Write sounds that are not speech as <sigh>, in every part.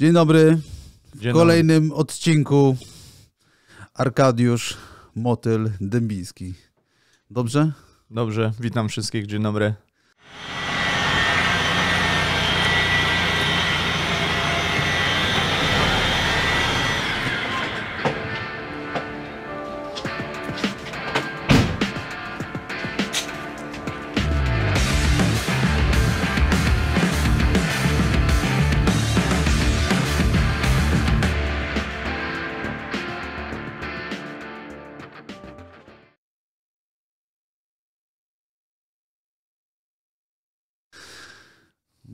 Dzień dobry. Dzień w kolejnym dobry. odcinku Arkadiusz Motyl Dębiński. Dobrze? Dobrze, witam wszystkich. Dzień dobry.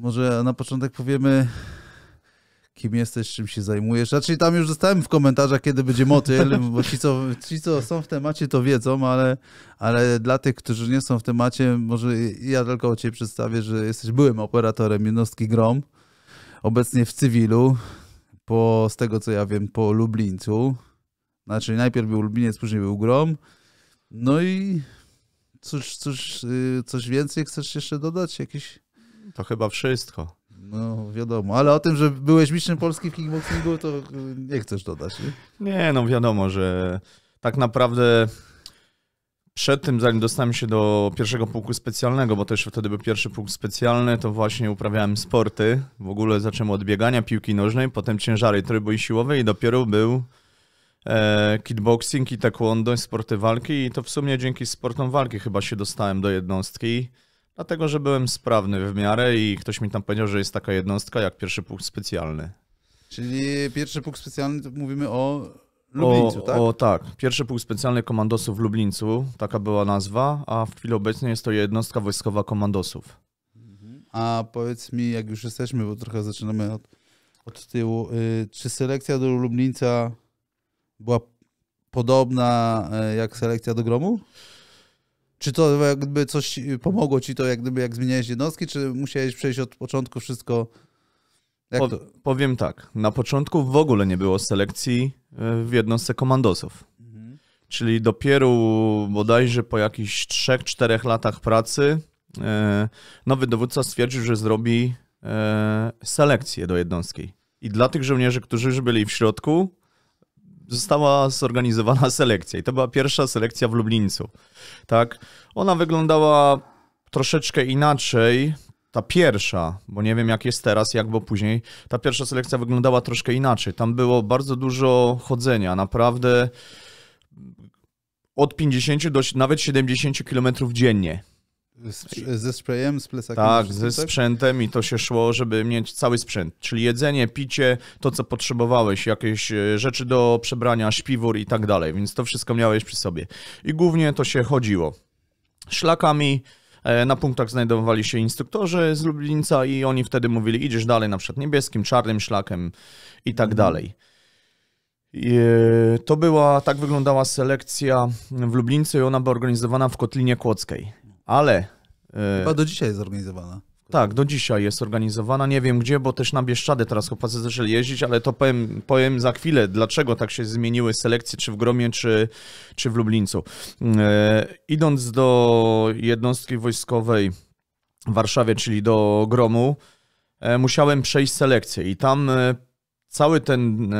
Może na początek powiemy, kim jesteś, czym się zajmujesz. Znaczy tam już zostałem w komentarzach, kiedy będzie motyl, <laughs> bo ci co, ci, co są w temacie, to wiedzą, ale, ale dla tych, którzy nie są w temacie, może ja tylko o Ciebie przedstawię, że jesteś byłym operatorem jednostki GROM, obecnie w cywilu, po, z tego co ja wiem, po Lublińcu. Znaczy najpierw był Lubliniec, później był GROM. No i cóż, cóż, y, coś więcej chcesz jeszcze dodać? Jakieś to chyba wszystko. No, wiadomo, ale o tym, że byłeś mistrzem Polski w kickboxingu, to y, nie chcesz dodać, nie? Nie, no wiadomo, że tak naprawdę przed tym, zanim dostałem się do pierwszego pułku specjalnego, bo też wtedy był pierwszy pułk specjalny, to właśnie uprawiałem sporty. W ogóle zacząłem od biegania piłki nożnej, potem ciężary i siłowy i dopiero był e, kickboxing i taekwondo, sporty walki i to w sumie dzięki sportom walki chyba się dostałem do jednostki. Dlatego, że byłem sprawny w miarę i ktoś mi tam powiedział, że jest taka jednostka jak pierwszy pułk specjalny. Czyli pierwszy pułk specjalny to mówimy o Lublińcu, o, tak? O tak. Pierwszy pułk specjalny komandosów w Lublińcu, taka była nazwa, a w chwili obecnej jest to jednostka wojskowa komandosów. A powiedz mi, jak już jesteśmy, bo trochę zaczynamy od, od tyłu, y, czy selekcja do Lublińca była podobna y, jak selekcja do Gromu? Czy to jakby coś y, pomogło ci to, jak gdyby jak zmieniałeś jednostki, czy musiałeś przejść od początku wszystko? Po, powiem tak, na początku w ogóle nie było selekcji y, w jednostce komandosów. Mhm. Czyli dopiero bodajże po jakichś 3-4 latach pracy y, nowy dowódca stwierdził, że zrobi selekcję do jednostki. I dla tych żołnierzy, którzy już byli w środku, została zorganizowana <laughs> selekcja i to była pierwsza selekcja w Lublińcu. Tak? Ona wyglądała troszeczkę inaczej, ta pierwsza, bo nie wiem jak jest teraz, jak bo później, ta pierwsza selekcja wyglądała troszkę inaczej. Tam było bardzo dużo chodzenia, naprawdę od 50 do nawet 70 km dziennie. Ze sprayem, z plecakiem? Tak, ze sprzętem i to się szło, żeby mieć cały sprzęt, czyli jedzenie, picie, to co potrzebowałeś, jakieś e, rzeczy do przebrania, śpiwór i tak dalej, więc to wszystko miałeś przy sobie. I głównie to się chodziło. Szlakami, e, na punktach znajdowali się instruktorzy z Lublinca i oni wtedy mówili, idziesz dalej na przykład niebieskim, czarnym szlakiem i tak mhm. dalej. I e, to była, tak wyglądała selekcja w Lublincu i ona była organizowana w Kotlinie Kłodzkiej ale... E, Chyba do dzisiaj jest zorganizowana. Tak, do dzisiaj jest organizowana. Nie wiem gdzie, bo też na Bieszczady teraz chłopacy zaczęli jeździć, ale to powiem, powiem za chwilę, dlaczego tak się zmieniły selekcje, czy w Gromie, czy, czy w Lublińcu. E, idąc do jednostki wojskowej w Warszawie, czyli do Gromu, e, musiałem przejść selekcję i tam cały ten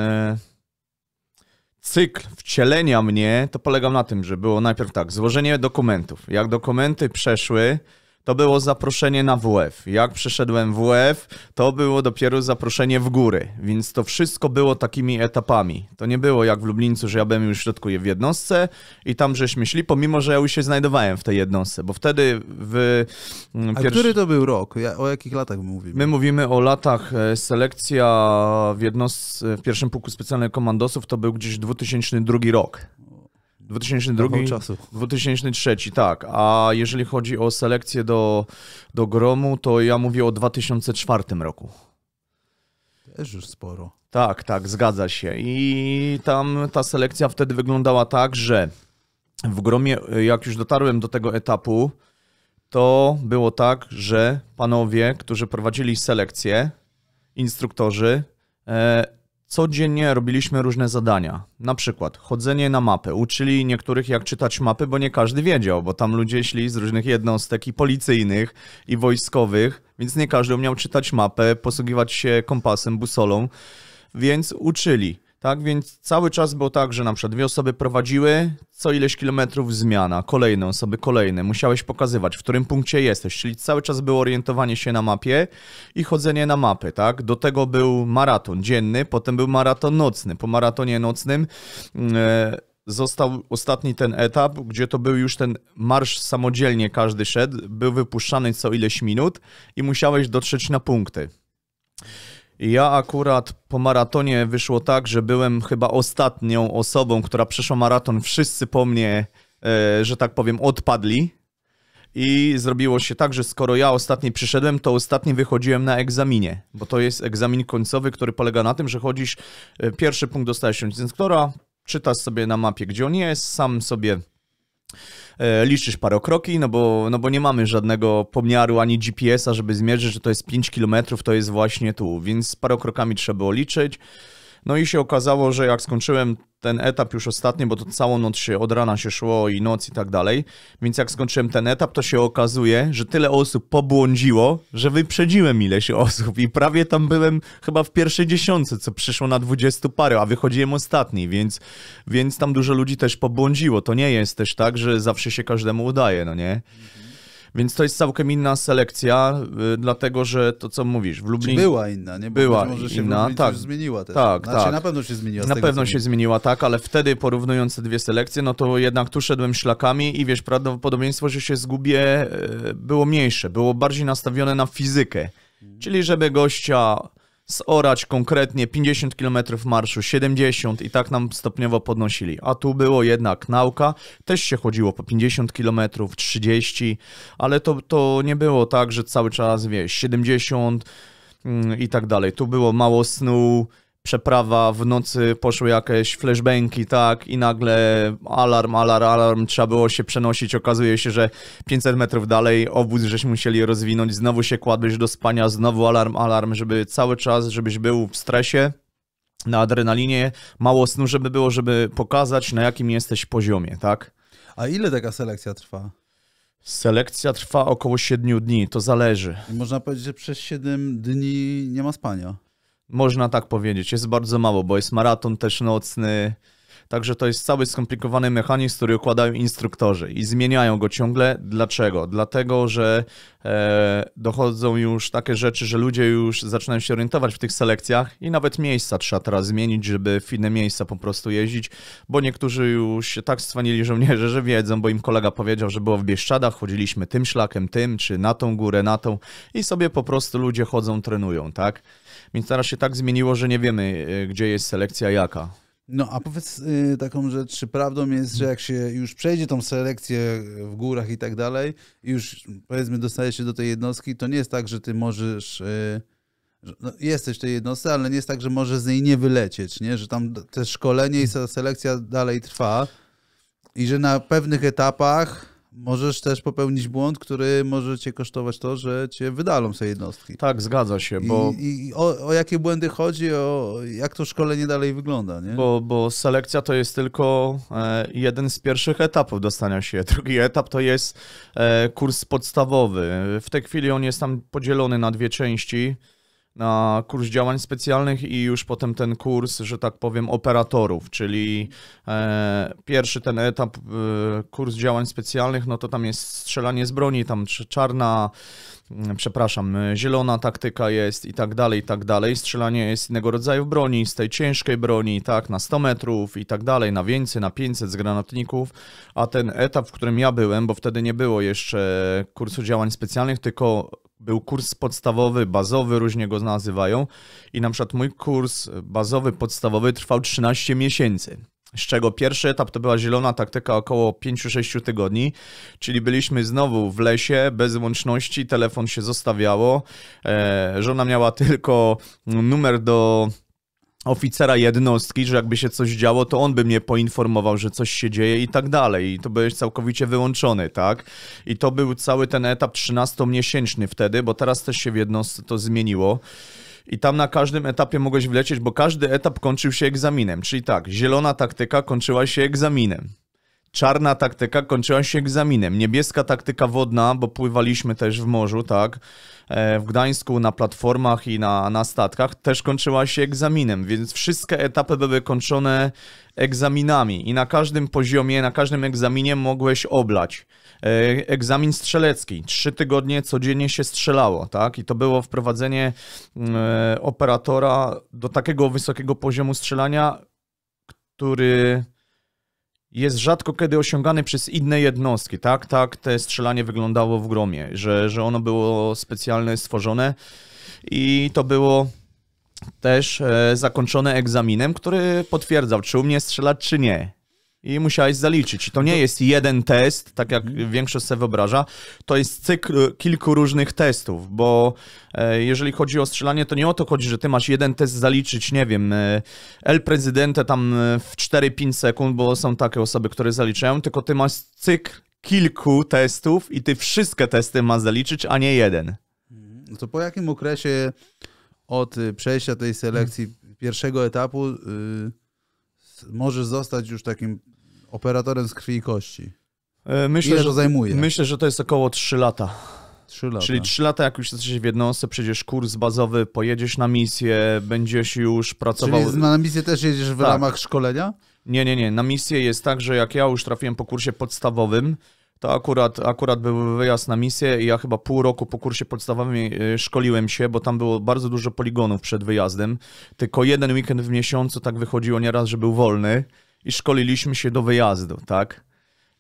cykl wcielenia mnie to polegał na tym, że było najpierw tak, złożenie dokumentów. Jak dokumenty przeszły to było zaproszenie na WF. Jak przeszedłem WF, to było dopiero zaproszenie w góry, więc to wszystko było takimi etapami. To nie było jak w Lublińcu, że ja byłem już w środku w jednostce i tam żeśmy szli, pomimo, że ja już się znajdowałem w tej jednostce, bo wtedy w... Mm, pierwszy... A który to był rok? O jakich latach mówimy? My mówimy o latach, e, selekcja w jednostce, w pierwszym pułku specjalnych komandosów to był gdzieś 2002 rok. 2002, czasu. 2003, tak. A jeżeli chodzi o selekcję do, do gromu, to ja mówię o 2004 roku. Też już sporo. Tak, tak, zgadza się. I tam ta selekcja wtedy wyglądała tak, że w gromie, jak już dotarłem do tego etapu, to było tak, że panowie, którzy prowadzili selekcję, instruktorzy, e, Codziennie robiliśmy różne zadania, na przykład chodzenie na mapy. Uczyli niektórych jak czytać mapy, bo nie każdy wiedział, bo tam ludzie szli z różnych jednostek i policyjnych, i wojskowych, więc nie każdy umiał czytać mapę, posługiwać się kompasem, busolą, więc uczyli. Tak więc cały czas było tak, że na przykład dwie osoby prowadziły, co ileś kilometrów zmiana, kolejne osoby, kolejne. Musiałeś pokazywać, w którym punkcie jesteś, czyli cały czas było orientowanie się na mapie i chodzenie na mapy, tak? Do tego był maraton dzienny, potem był maraton nocny. Po maratonie nocnym mm, e, został ostatni ten etap, gdzie to był już ten marsz samodzielnie każdy szedł, był wypuszczany co ileś minut i musiałeś dotrzeć na punkty. Ja akurat po maratonie wyszło tak, że byłem chyba ostatnią osobą, która przeszła maraton. Wszyscy po mnie, e, że tak powiem, odpadli. I zrobiło się tak, że skoro ja ostatni przyszedłem, to ostatni wychodziłem na egzaminie, bo to jest egzamin końcowy, który polega na tym, że chodzisz, e, pierwszy punkt dostajesz od instruktora, czytasz sobie na mapie, gdzie on jest, sam sobie E, liczysz parokroki, no bo, no bo nie mamy żadnego pomiaru ani GPS-a, żeby zmierzyć, że to jest 5 km, to jest właśnie tu, więc parokrokami trzeba było liczyć. No i się okazało, że jak skończyłem ten etap już ostatni, bo to całą noc się, od rana się szło i noc i tak dalej, więc jak skończyłem ten etap, to się okazuje, że tyle osób pobłądziło, że wyprzedziłem ileś osób i prawie tam byłem chyba w pierwszej dziesiątce, co przyszło na dwudziestu parę, a wychodziłem ostatni, więc, więc tam dużo ludzi też pobłądziło. To nie jest też tak, że zawsze się każdemu udaje, no nie? Więc to jest całkiem inna selekcja, y, dlatego że to, co mówisz, w Lublinie... Była inna, nie? Bo była może się inna, tak. Już zmieniła też. Tak, znaczy, tak. Na pewno się zmieniła. Na pewno się zmieniła, tak, ale wtedy porównując te dwie selekcje, no to jednak tu szedłem szlakami i wiesz, prawdopodobieństwo, że się zgubię y, było mniejsze, było bardziej nastawione na fizykę. Mhm. Czyli żeby gościa zorać konkretnie 50 km marszu, 70 i tak nam stopniowo podnosili. A tu było jednak nauka, też się chodziło po 50 km, 30, ale to, to nie było tak, że cały czas, wieś 70 mm, i tak dalej. Tu było mało snu, przeprawa, w nocy poszły jakieś flashbanki, tak, i nagle alarm, alarm, alarm, trzeba było się przenosić, okazuje się, że 500 metrów dalej obóz żeśmy musieli rozwinąć, znowu się kładłeś do spania, znowu alarm, alarm, żeby cały czas, żebyś był w stresie, na adrenalinie, mało snu, żeby było, żeby pokazać, na jakim jesteś poziomie, tak? A ile taka selekcja trwa? Selekcja trwa około 7 dni, to zależy. I można powiedzieć, że przez 7 dni nie ma spania. Można tak powiedzieć, jest bardzo mało, bo jest maraton też nocny, Także to jest cały skomplikowany mechanizm, który układają instruktorzy i zmieniają go ciągle. Dlaczego? Dlatego, że e, dochodzą już takie rzeczy, że ludzie już zaczynają się orientować w tych selekcjach i nawet miejsca trzeba teraz zmienić, żeby w inne miejsca po prostu jeździć, bo niektórzy już się tak stwanili żołnierze, że wiedzą, bo im kolega powiedział, że było w Bieszczadach, chodziliśmy tym szlakiem, tym, czy na tą górę, na tą i sobie po prostu ludzie chodzą, trenują, tak? Więc teraz się tak zmieniło, że nie wiemy, e, gdzie jest selekcja jaka. No a powiedz y, taką rzecz, czy prawdą jest, że jak się już przejdzie tą selekcję w górach i tak dalej, już powiedzmy dostajesz się do tej jednostki, to nie jest tak, że ty możesz... Y, no, jesteś w tej jednostce, ale nie jest tak, że możesz z niej nie wylecieć, nie? Że tam te szkolenie i ta selekcja dalej trwa i że na pewnych etapach możesz też popełnić błąd, który może cię kosztować to, że cię wydalą z tej jednostki. Tak, zgadza się, bo... I, i o, o, jakie błędy chodzi, o jak to szkolenie dalej wygląda, nie? Bo, bo selekcja to jest tylko e, jeden z pierwszych etapów dostania się. <laughs> Drugi etap to jest e, kurs podstawowy. W tej chwili on jest tam podzielony na dwie części na kurs działań specjalnych i już potem ten kurs, że tak powiem, operatorów, czyli e, pierwszy ten etap, e, kurs działań specjalnych, no to tam jest strzelanie z broni, tam czarna, mm, przepraszam, e, zielona taktyka jest i tak dalej, i tak dalej. Strzelanie jest innego rodzaju broni, z tej ciężkiej broni, tak, na 100 metrów i tak dalej, na więcej, na 500 z granatników, a ten etap, w którym ja byłem, bo wtedy nie było jeszcze kursu działań specjalnych, tylko był kurs podstawowy, bazowy, różnie go nazywają. I na przykład mój kurs bazowy, podstawowy trwał 13 miesięcy. Z czego pierwszy etap to była zielona taktyka około 5-6 tygodni, czyli byliśmy znowu w lesie, bez łączności, telefon się zostawiało. E, żona miała tylko numer do oficera jednostki, że jakby się coś działo, to on by mnie poinformował, że coś się dzieje i tak dalej. I to byłeś całkowicie wyłączony, tak? I to był cały ten etap 13-miesięczny wtedy, bo teraz też się w jednostce to zmieniło. I tam na każdym etapie mogłeś wlecieć, bo każdy etap kończył się egzaminem. Czyli tak, zielona taktyka kończyła się egzaminem. Czarna taktyka kończyła się egzaminem. Niebieska taktyka wodna, bo pływaliśmy też w morzu, tak? E, w Gdańsku, na platformach i na, na statkach też kończyła się egzaminem, więc wszystkie etapy były kończone egzaminami i na każdym poziomie, na każdym egzaminie mogłeś oblać. E, egzamin strzelecki. Trzy tygodnie codziennie się strzelało, tak? I to było wprowadzenie mm, e, operatora do takiego wysokiego poziomu strzelania, który jest rzadko kiedy osiągany przez inne jednostki, tak? Tak te strzelanie wyglądało w gromie, że, że ono było specjalne, stworzone i to było też e, zakończone egzaminem, który potwierdzał, czy u mnie strzelać, czy nie i musiałeś zaliczyć. I to nie jest jeden test, tak jak mhm. większość sobie wyobraża, to jest cykl y, kilku różnych testów, bo e, jeżeli chodzi o strzelanie, to nie o to chodzi, że ty masz jeden test zaliczyć, nie wiem, e, El Presidente tam e, w 4-5 sekund, bo są takie osoby, które zaliczają, tylko ty masz cykl kilku testów i ty wszystkie testy masz zaliczyć, a nie jeden. Mhm. No to po jakim okresie od y, przejścia tej selekcji mhm. pierwszego etapu... Yy możesz zostać już takim Operatorem z krwi i kości. E, myślę, Ile to że, zajmuje? Myślę, że to jest około 3 lata. 3 lata. Czyli 3 lata, jak już jesteś w jednostce, przejdziesz kurs bazowy, pojedziesz na misję, będziesz już pracował. Czyli na misję też jedziesz w tak. ramach szkolenia? Nie, nie, nie. Na misję jest tak, że jak ja już trafiłem po kursie podstawowym, to akurat, akurat był wyjazd na misję i ja chyba pół roku po kursie podstawowym y, szkoliłem się, bo tam było bardzo dużo poligonów przed wyjazdem. Tylko jeden weekend w miesiącu tak wychodziło nieraz, że był wolny i szkoliliśmy się do wyjazdu, tak?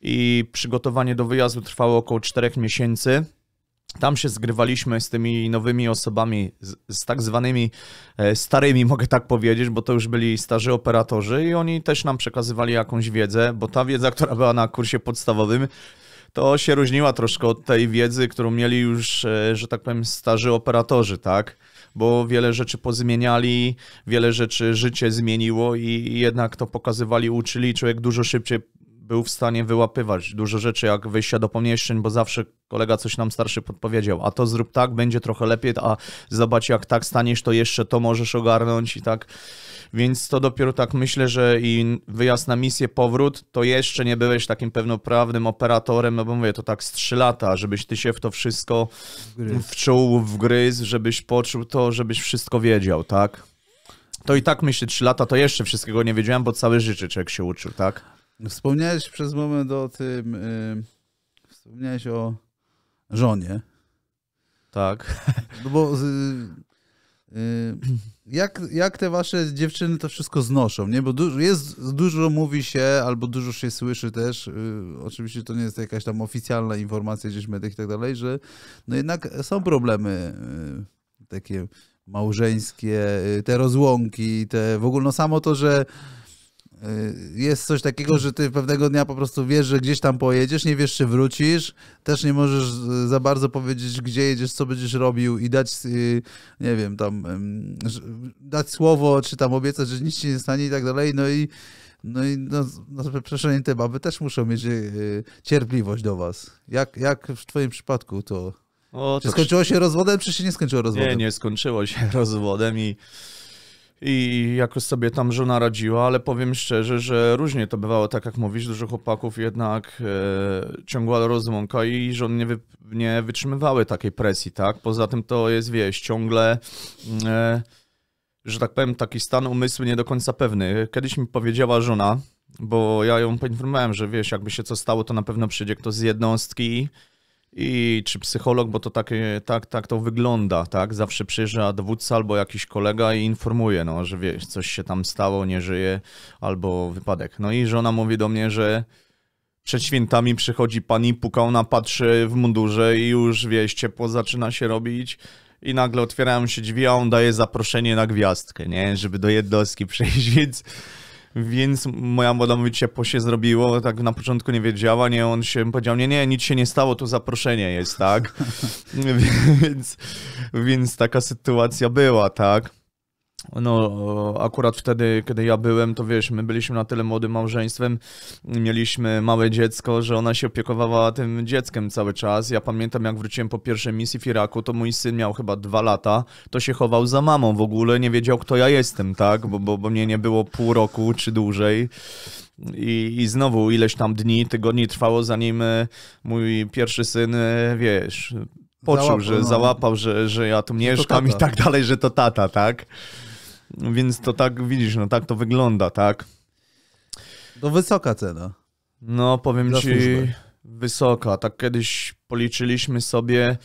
I przygotowanie do wyjazdu trwało około 4 miesięcy. Tam się zgrywaliśmy z tymi nowymi osobami, z, z, tak zwanymi e, starymi, mogę tak powiedzieć, bo to już byli starzy operatorzy i oni też nam przekazywali jakąś wiedzę, bo ta wiedza, która była na kursie podstawowym, to się różniła troszkę od tej wiedzy, którą mieli już, e, że tak powiem, starzy operatorzy, tak? bo wiele rzeczy pozmieniali, wiele rzeczy życie zmieniło i jednak to pokazywali, uczyli. Człowiek dużo szybciej był w stanie wyłapywać dużo rzeczy, jak wyjścia do pomieszczeń, bo zawsze kolega coś nam starszy podpowiedział, a to zrób tak, będzie trochę lepiej, a zobacz jak tak staniesz, to jeszcze to możesz ogarnąć i tak więc to dopiero tak myślę, że i wyjazd na misję, powrót, to jeszcze nie byłeś takim pewnoprawnym operatorem, no bo mówię, to tak z trzy lata, żebyś ty się w to wszystko wczuł wczuł, wgryzł, żebyś poczuł to, żebyś wszystko wiedział, tak? To i tak myślę, trzy lata to jeszcze wszystkiego nie wiedziałem, bo cały życzyczek się uczył, tak? Wspomniałeś przez moment o tym, yy, wspomniałeś o żonie. Tak. No bo Y, jak, jak te wasze dziewczyny to wszystko znoszą, nie? Bo dużo, jest, dużo mówi się, albo dużo się słyszy też, y, oczywiście to nie jest jakaś tam oficjalna informacja gdzieś w mediach i tak dalej, że no jednak są problemy y, takie małżeńskie, te rozłąki, te w ogóle no samo to, że Y, jest coś takiego, że ty pewnego dnia po prostu wiesz, że gdzieś tam pojedziesz, nie wiesz, czy wrócisz, też nie możesz y, za bardzo powiedzieć, gdzie jedziesz, co będziesz robił i dać, y, nie wiem, tam dać słowo, czy tam obiecać, że nic ci nie stanie i tak dalej, no i no i no, no, przepraszam, te baby też muszą mieć cierpliwość do was. Jak, jak w twoim przypadku to... O, czy to... skończyło się rozwodem, czy się nie skończyło rozwodem? Nie, nie skończyło się <laughs> rozwodem i i jakoś sobie tam żona radziła, ale powiem szczerze, że różnie to bywało, tak jak mówisz, dużo chłopaków jednak e, ciągła rozłąka i żon nie, wy, nie wytrzymywały takiej presji, tak? Poza tym to jest, wieś ciągle... Mm, e, że tak powiem, taki stan umysłu nie do końca pewny. Kiedyś mi powiedziała żona, bo ja ją poinformowałem, że wiesz, jakby się co stało, to na pewno przyjdzie ktoś z jednostki, i czy psycholog, bo to tak, e, tak, tak to wygląda, tak? Zawsze przyjeżdża dowódca albo jakiś kolega i informuje, no, że wiesz, coś się tam stało, nie żyje, albo wypadek. No i żona mówi do mnie, że przed świętami przychodzi pani, puka, ona patrzy w mundurze i już, wieś, ciepło zaczyna się robić i nagle otwierają się drzwi, a on daje zaproszenie na gwiazdkę, nie? Żeby do jednostki <laughs> przejść, więc... Więc moja młoda mówi, po się zrobiło, tak na początku nie wiedziała, nie, on się powiedział, nie, nie, nic się nie stało, to zaproszenie jest, tak? <laughs> więc, więc taka sytuacja była, tak? No, akurat wtedy, kiedy ja byłem, to wiesz, my byliśmy na tyle młodym małżeństwem, mieliśmy małe dziecko, że ona się opiekowała tym dzieckiem cały czas. Ja pamiętam, jak wróciłem po pierwszej misji w Iraku, to mój syn miał chyba dwa lata, to się chował za mamą w ogóle, nie wiedział, kto ja jestem, tak, bo, bo, bo mnie nie było pół roku czy dłużej. I, I znowu ileś tam dni, tygodni trwało, zanim e, mój pierwszy syn, e, wiesz, poczuł, załapał, że no. załapał, że, że ja tu mieszkam i tak dalej, że to tata, tak? Więc to tak, widzisz, no tak to wygląda, tak? To wysoka cena. No, powiem ci, wysoka. Tak kiedyś policzyliśmy sobie,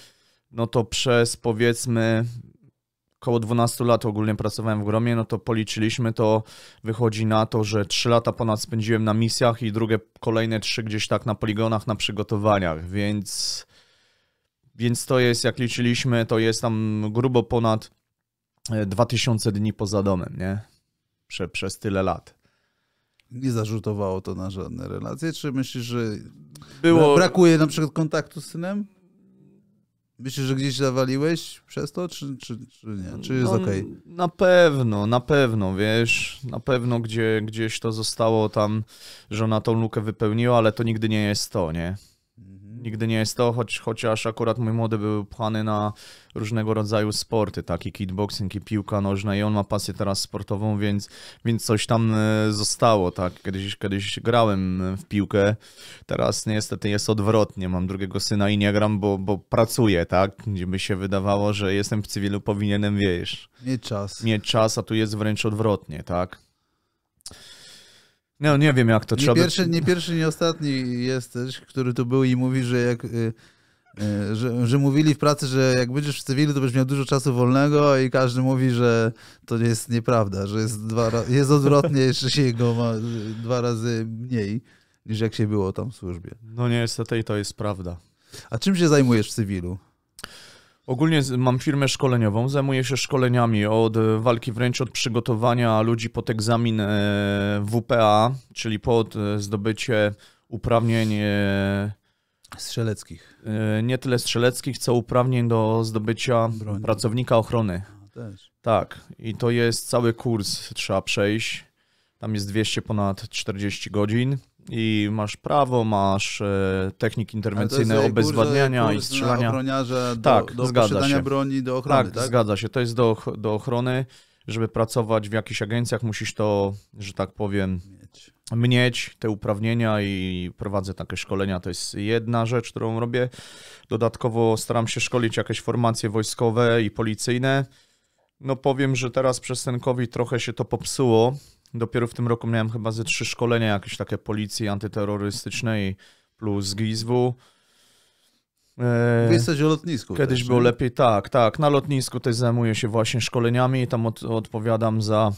no to przez powiedzmy około 12 lat ogólnie pracowałem w Gromie, no to policzyliśmy, to wychodzi na to, że 3 lata ponad spędziłem na misjach i drugie, kolejne 3 gdzieś tak na poligonach, na przygotowaniach, więc... Więc to jest, jak liczyliśmy, to jest tam grubo ponad 2000 dni poza domem, nie? Prze, przez tyle lat. Nie zarzutowało to na żadne relacje? Czy myślisz, że Było... brakuje na przykład kontaktu z synem? Myślisz, że gdzieś zawaliłeś przez to, czy, czy, czy nie? Czy jest no, okej? Okay? Na pewno, na pewno, wiesz, na pewno gdzie, gdzieś to zostało tam, że ona tą lukę wypełniła, ale to nigdy nie jest to, nie? nigdy nie jest to, choć, chociaż akurat mój młody był pchany na różnego rodzaju sporty, taki kickboxing i piłka nożna i on ma pasję teraz sportową, więc, więc coś tam e, zostało, tak, kiedyś, kiedyś grałem e, w piłkę, teraz niestety jest odwrotnie, mam drugiego syna i nie gram, bo, bo pracuję, tak, gdzie by się wydawało, że jestem w cywilu, powinienem, wiesz... Mieć czas. Mieć czas, a tu jest wręcz odwrotnie, tak. No nie wiem jak to nie trzeba. Pierwszy, nie pierwszy, nie ostatni jesteś, który tu był i mówi, że jak. Y, y, że, że, mówili w pracy, że jak będziesz w cywilu, to będziesz miał dużo czasu wolnego i każdy mówi, że to jest nieprawda, że jest, dwa, jest odwrotnie, jeszcze się go ma dwa razy mniej niż jak się było tam w służbie. No niestety i to jest prawda. A czym się zajmujesz w cywilu? Ogólnie mam firmę szkoleniową, zajmuję się szkoleniami od e, walki wręcz od przygotowania ludzi pod egzamin e, WPA, czyli pod e, zdobycie uprawnień strzeleckich. Nie tyle strzeleckich, co uprawnień do zdobycia pracownika ochrony. Też. Tak, i to jest cały kurs, trzeba przejść. Tam jest 200 ponad 40 godzin i masz prawo, masz e, technik techniki interwencyjne obezwładniania i strzelania. do, tak, do zgadza się. broni do tak, ochrony. Tak, tak, zgadza się. To jest do, do ochrony. Żeby pracować w jakichś agencjach, musisz to, że tak powiem, mieć. mieć te uprawnienia i prowadzę takie szkolenia. To jest jedna rzecz, którą robię. Dodatkowo staram się szkolić jakieś formacje wojskowe i policyjne. No powiem, że teraz przez ten COVID trochę się to popsuło, Dopiero w tym roku miałem chyba ze trzy szkolenia jakieś takie policji antyterrorystycznej plus GIZW. Wy e, jesteś o lotnisku. Kiedyś też, było nie? lepiej, tak, tak. Na lotnisku też zajmuję się właśnie szkoleniami i tam od, odpowiadam za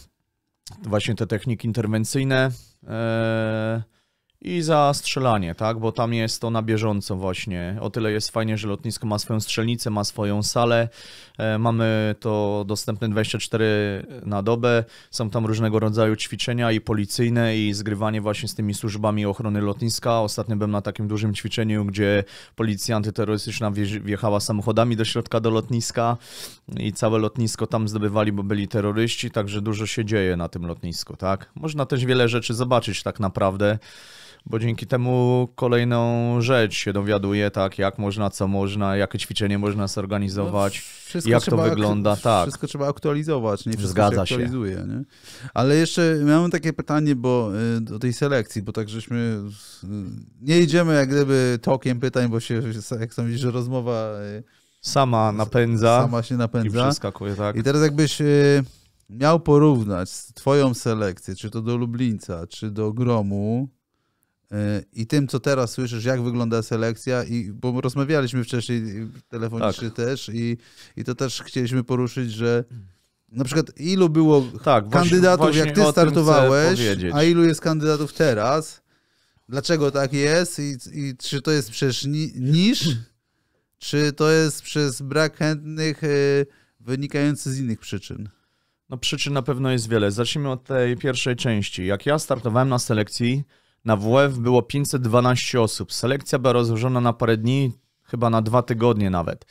właśnie te techniki interwencyjne. E, i za strzelanie, tak? Bo tam jest to na bieżąco właśnie. O tyle jest fajnie, że lotnisko ma swoją strzelnicę, ma swoją salę. E, mamy to dostępne 24 na dobę. Są tam różnego rodzaju ćwiczenia i policyjne i zgrywanie właśnie z tymi służbami ochrony lotniska. Ostatnio byłem na takim dużym ćwiczeniu, gdzie policja antyterrorystyczna wjechała samochodami do środka do lotniska i całe lotnisko tam zdobywali, bo byli terroryści, także dużo się dzieje na tym lotnisku, tak? Można też wiele rzeczy zobaczyć tak naprawdę bo dzięki temu kolejną rzecz się dowiaduje, tak, jak można, co można, jakie ćwiczenie można zorganizować, no, jak to wygląda, tak. Wszystko trzeba aktualizować, nie wszystko Zgadza się aktualizuje. Się. Nie? Ale jeszcze miałem takie pytanie, bo y, do tej selekcji, bo tak żeśmy, y, nie idziemy jak gdyby tokiem pytań, bo się, jak sam widzisz, że rozmowa y, sama napędza. Sama się napędza. I przeskakuje, tak. I teraz jakbyś miał porównać twoją selekcję, czy to do Lublińca, czy do Gromu, E, i tym, co teraz słyszysz, jak wygląda selekcja, i, bo rozmawialiśmy wcześniej telefonicznie tak. też i, i to też chcieliśmy poruszyć, że na przykład ilu było tak, kandydatów, właśnie, właśnie jak ty startowałeś, a ilu jest kandydatów teraz, dlaczego tak jest i, i czy to jest przez niż, czy to jest przez brak chętnych e, wynikający z innych przyczyn? No przyczyn na pewno jest wiele. Zacznijmy od tej pierwszej części. Jak ja startowałem na selekcji, na WF było 512 osób. Selekcja była rozłożona na parę dni, chyba na dwa tygodnie nawet.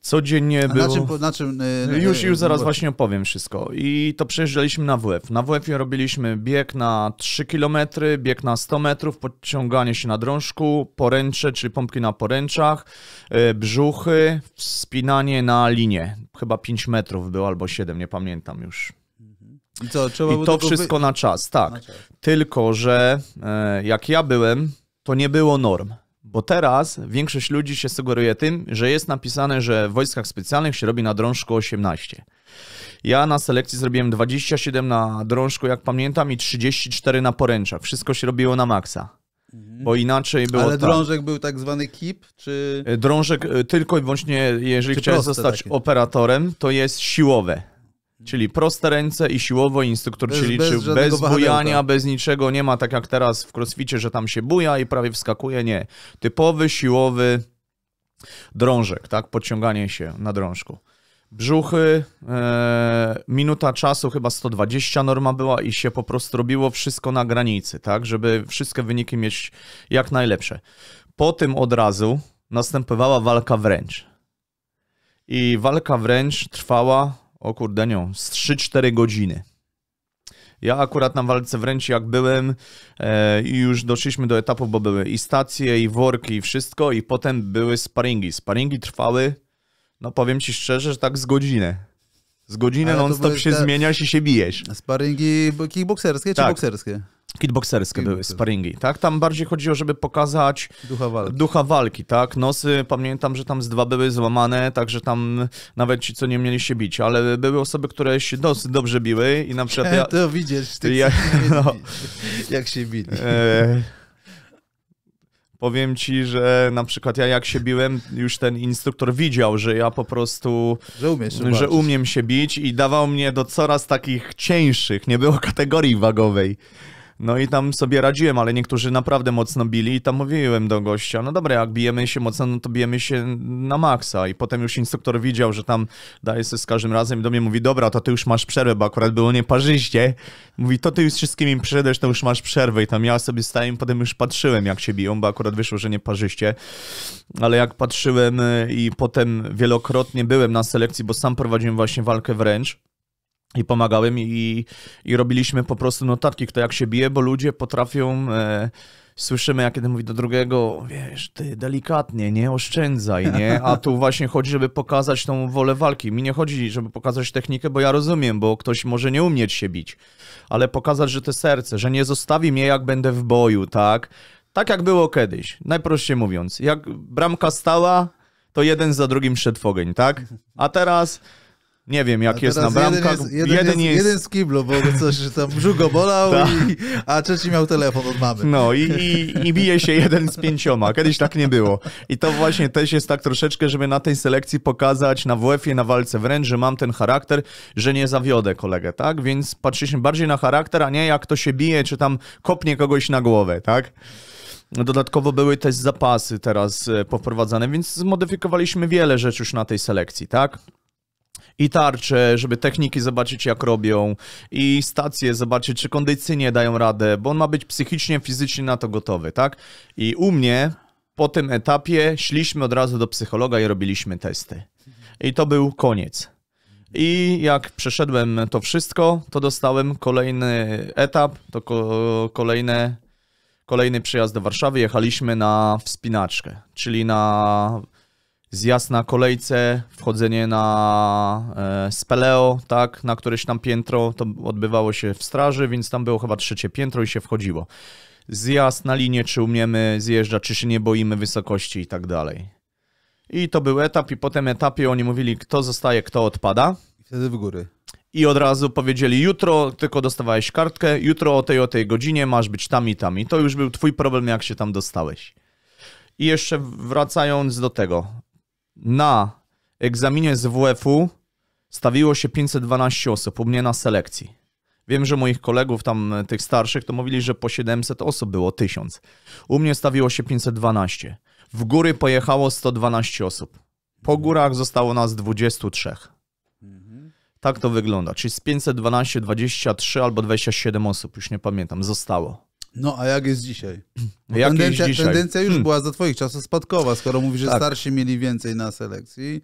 Codziennie było... Na czym, y, na czym, już, już zaraz właśnie opowiem wszystko. I to przejeżdżaliśmy na WF. Na WF robiliśmy bieg na 3 km, bieg na 100 metrów, podciąganie się na drążku, poręcze, czyli pompki na poręczach, y, brzuchy, wspinanie na linię. Chyba 5 metrów było albo 7, nie pamiętam już. I, co, I to wszystko wy... na czas, tak. Na czas. Tylko, że e, jak ja byłem, to nie było norm. Bo teraz większość ludzi się sugeruje tym, że jest napisane, że w wojskach specjalnych się robi na drążku 18. Ja na selekcji zrobiłem 27 na drążku, jak pamiętam, i 34 na poręczach. Wszystko się robiło na maksa. Mhm. Bo inaczej było. Ale tak. drążek był tak zwany kip, czy. E, drążek e, tylko i wyłącznie, jeżeli chciałeś zostać takie? operatorem, to jest siłowe. Czyli proste ręce i siłowo instruktor bez, się liczył bez, bez bujania, bez niczego. Nie ma tak jak teraz w crossficie, że tam się buja i prawie wskakuje. Nie. Typowy siłowy drążek, tak? Podciąganie się na drążku. Brzuchy, e, minuta czasu, chyba 120 norma była i się po prostu robiło wszystko na granicy, tak? Żeby wszystkie wyniki mieć jak najlepsze. Po tym od razu następowała walka wręcz. I walka wręcz trwała o kurde nią, no, z 3-4 godziny. Ja akurat na walce wręcz jak byłem e, i już doszliśmy do etapu, bo były i stacje, i worki, i wszystko, i potem były sparingi. Sparingi trwały, no powiem ci szczerze, że tak z godzinę. Z godziny non-stop się te... zmieniasz i się bijesz. Sparingi kickboxerskie czy tak. bokserskie? Kickboxerskie były, sparingi, tak? Tam bardziej chodziło, żeby pokazać ducha walki. ducha walki, tak? Nosy, pamiętam, że tam z dwa były złamane, także tam nawet ci, co nie mieli się bić, ale były osoby, które się dosyć dobrze biły i na przykład... Ja, <laughs> to widzisz, ty ja, <laughs> no, jak się bili. E, powiem ci, że na przykład ja jak się biłem, już ten instruktor widział, że ja po prostu... Że umiesz Że umiem się bić i dawał mnie do coraz takich cieńszych, nie było kategorii wagowej. No i tam sobie radziłem, ale niektórzy naprawdę mocno bili i tam mówiłem do gościa, no dobra, jak bijemy się mocno, no to bijemy się na maksa. I potem już instruktor widział, że tam daje sobie z każdym razem i do mnie mówi, dobra, to ty już masz przerwę, bo akurat było nieparzyście. Mówi, to ty już z wszystkimi przyszedłeś, to już masz przerwę. I tam ja sobie stałem, potem już patrzyłem, jak się biją, bo akurat wyszło, że nieparzyście. Ale jak patrzyłem y, i potem wielokrotnie byłem na selekcji, bo sam prowadziłem właśnie walkę wręcz, i pomagałem i, i robiliśmy po prostu notatki, kto jak się bije, bo ludzie potrafią... E, słyszymy, jak jeden mówi do drugiego, wiesz, ty delikatnie, nie oszczędzaj, nie? A tu <laughs> właśnie chodzi, żeby pokazać tą wolę walki. Mi nie chodzi, żeby pokazać technikę, bo ja rozumiem, bo ktoś może nie umieć się bić, ale pokazać, że te serce, że nie zostawi mnie, jak będę w boju, tak? Tak jak było kiedyś, najprościej mówiąc. Jak bramka stała, to jeden za drugim szedł w ogień, tak? A teraz nie wiem, jak jest na bramkach. Jeden, jeden, jeden, jest, jeden z kiblu, bo coś tam brzugo bolał, <laughs> tak. i, a trzeci miał telefon od mamy. No i, i, i, bije się jeden z pięcioma. Kiedyś tak nie było. I to właśnie też jest tak troszeczkę, żeby na tej selekcji pokazać na WF-ie, na walce wręcz, że mam ten charakter, że nie zawiodę kolegę, tak? Więc patrzyliśmy bardziej na charakter, a nie jak to się bije, czy tam kopnie kogoś na głowę, tak? Dodatkowo były też zapasy teraz e, poprowadzane, więc zmodyfikowaliśmy wiele rzeczy już na tej selekcji, tak? i tarcze, żeby techniki zobaczyć jak robią i stacje zobaczyć, czy kondycyjnie dają radę, bo on ma być psychicznie, fizycznie na to gotowy, tak? I u mnie po tym etapie szliśmy od razu do psychologa i robiliśmy testy. I to był koniec. I jak przeszedłem to wszystko, to dostałem kolejny etap, to ko kolejne, kolejny przyjazd do Warszawy. Jechaliśmy na wspinaczkę, czyli na zjazd na kolejce, wchodzenie na e, speleo, tak, na któreś tam piętro, to odbywało się w straży, więc tam było chyba trzecie piętro i się wchodziło. Zjazd na linię, czy umiemy zjeżdżać, czy się nie boimy wysokości i tak dalej. I to był etap i po tym etapie oni mówili, kto zostaje, kto odpada. I wtedy w góry. I od razu powiedzieli, jutro tylko dostawałeś kartkę, jutro o tej, o tej godzinie masz być tam i tam. I to już był twój problem, jak się tam dostałeś. I jeszcze wracając do tego, na egzaminie z WF-u stawiło się 512 osób u mnie na selekcji. Wiem, że moich kolegów tam, e, tych starszych, to mówili, że po 700 osób było 1000. U mnie stawiło się 512. W góry pojechało 112 osób. Po mhm. górach zostało nas 23. Mhm. Tak to wygląda. Czyli z 512, 23 albo 27 osób, już nie pamiętam, zostało. No, a jak jest dzisiaj? No, jak tendencja, dzisiaj? tendencja już hmm. była za twoich czasów spadkowa, skoro mówisz, że tak. starsi mieli więcej na selekcji.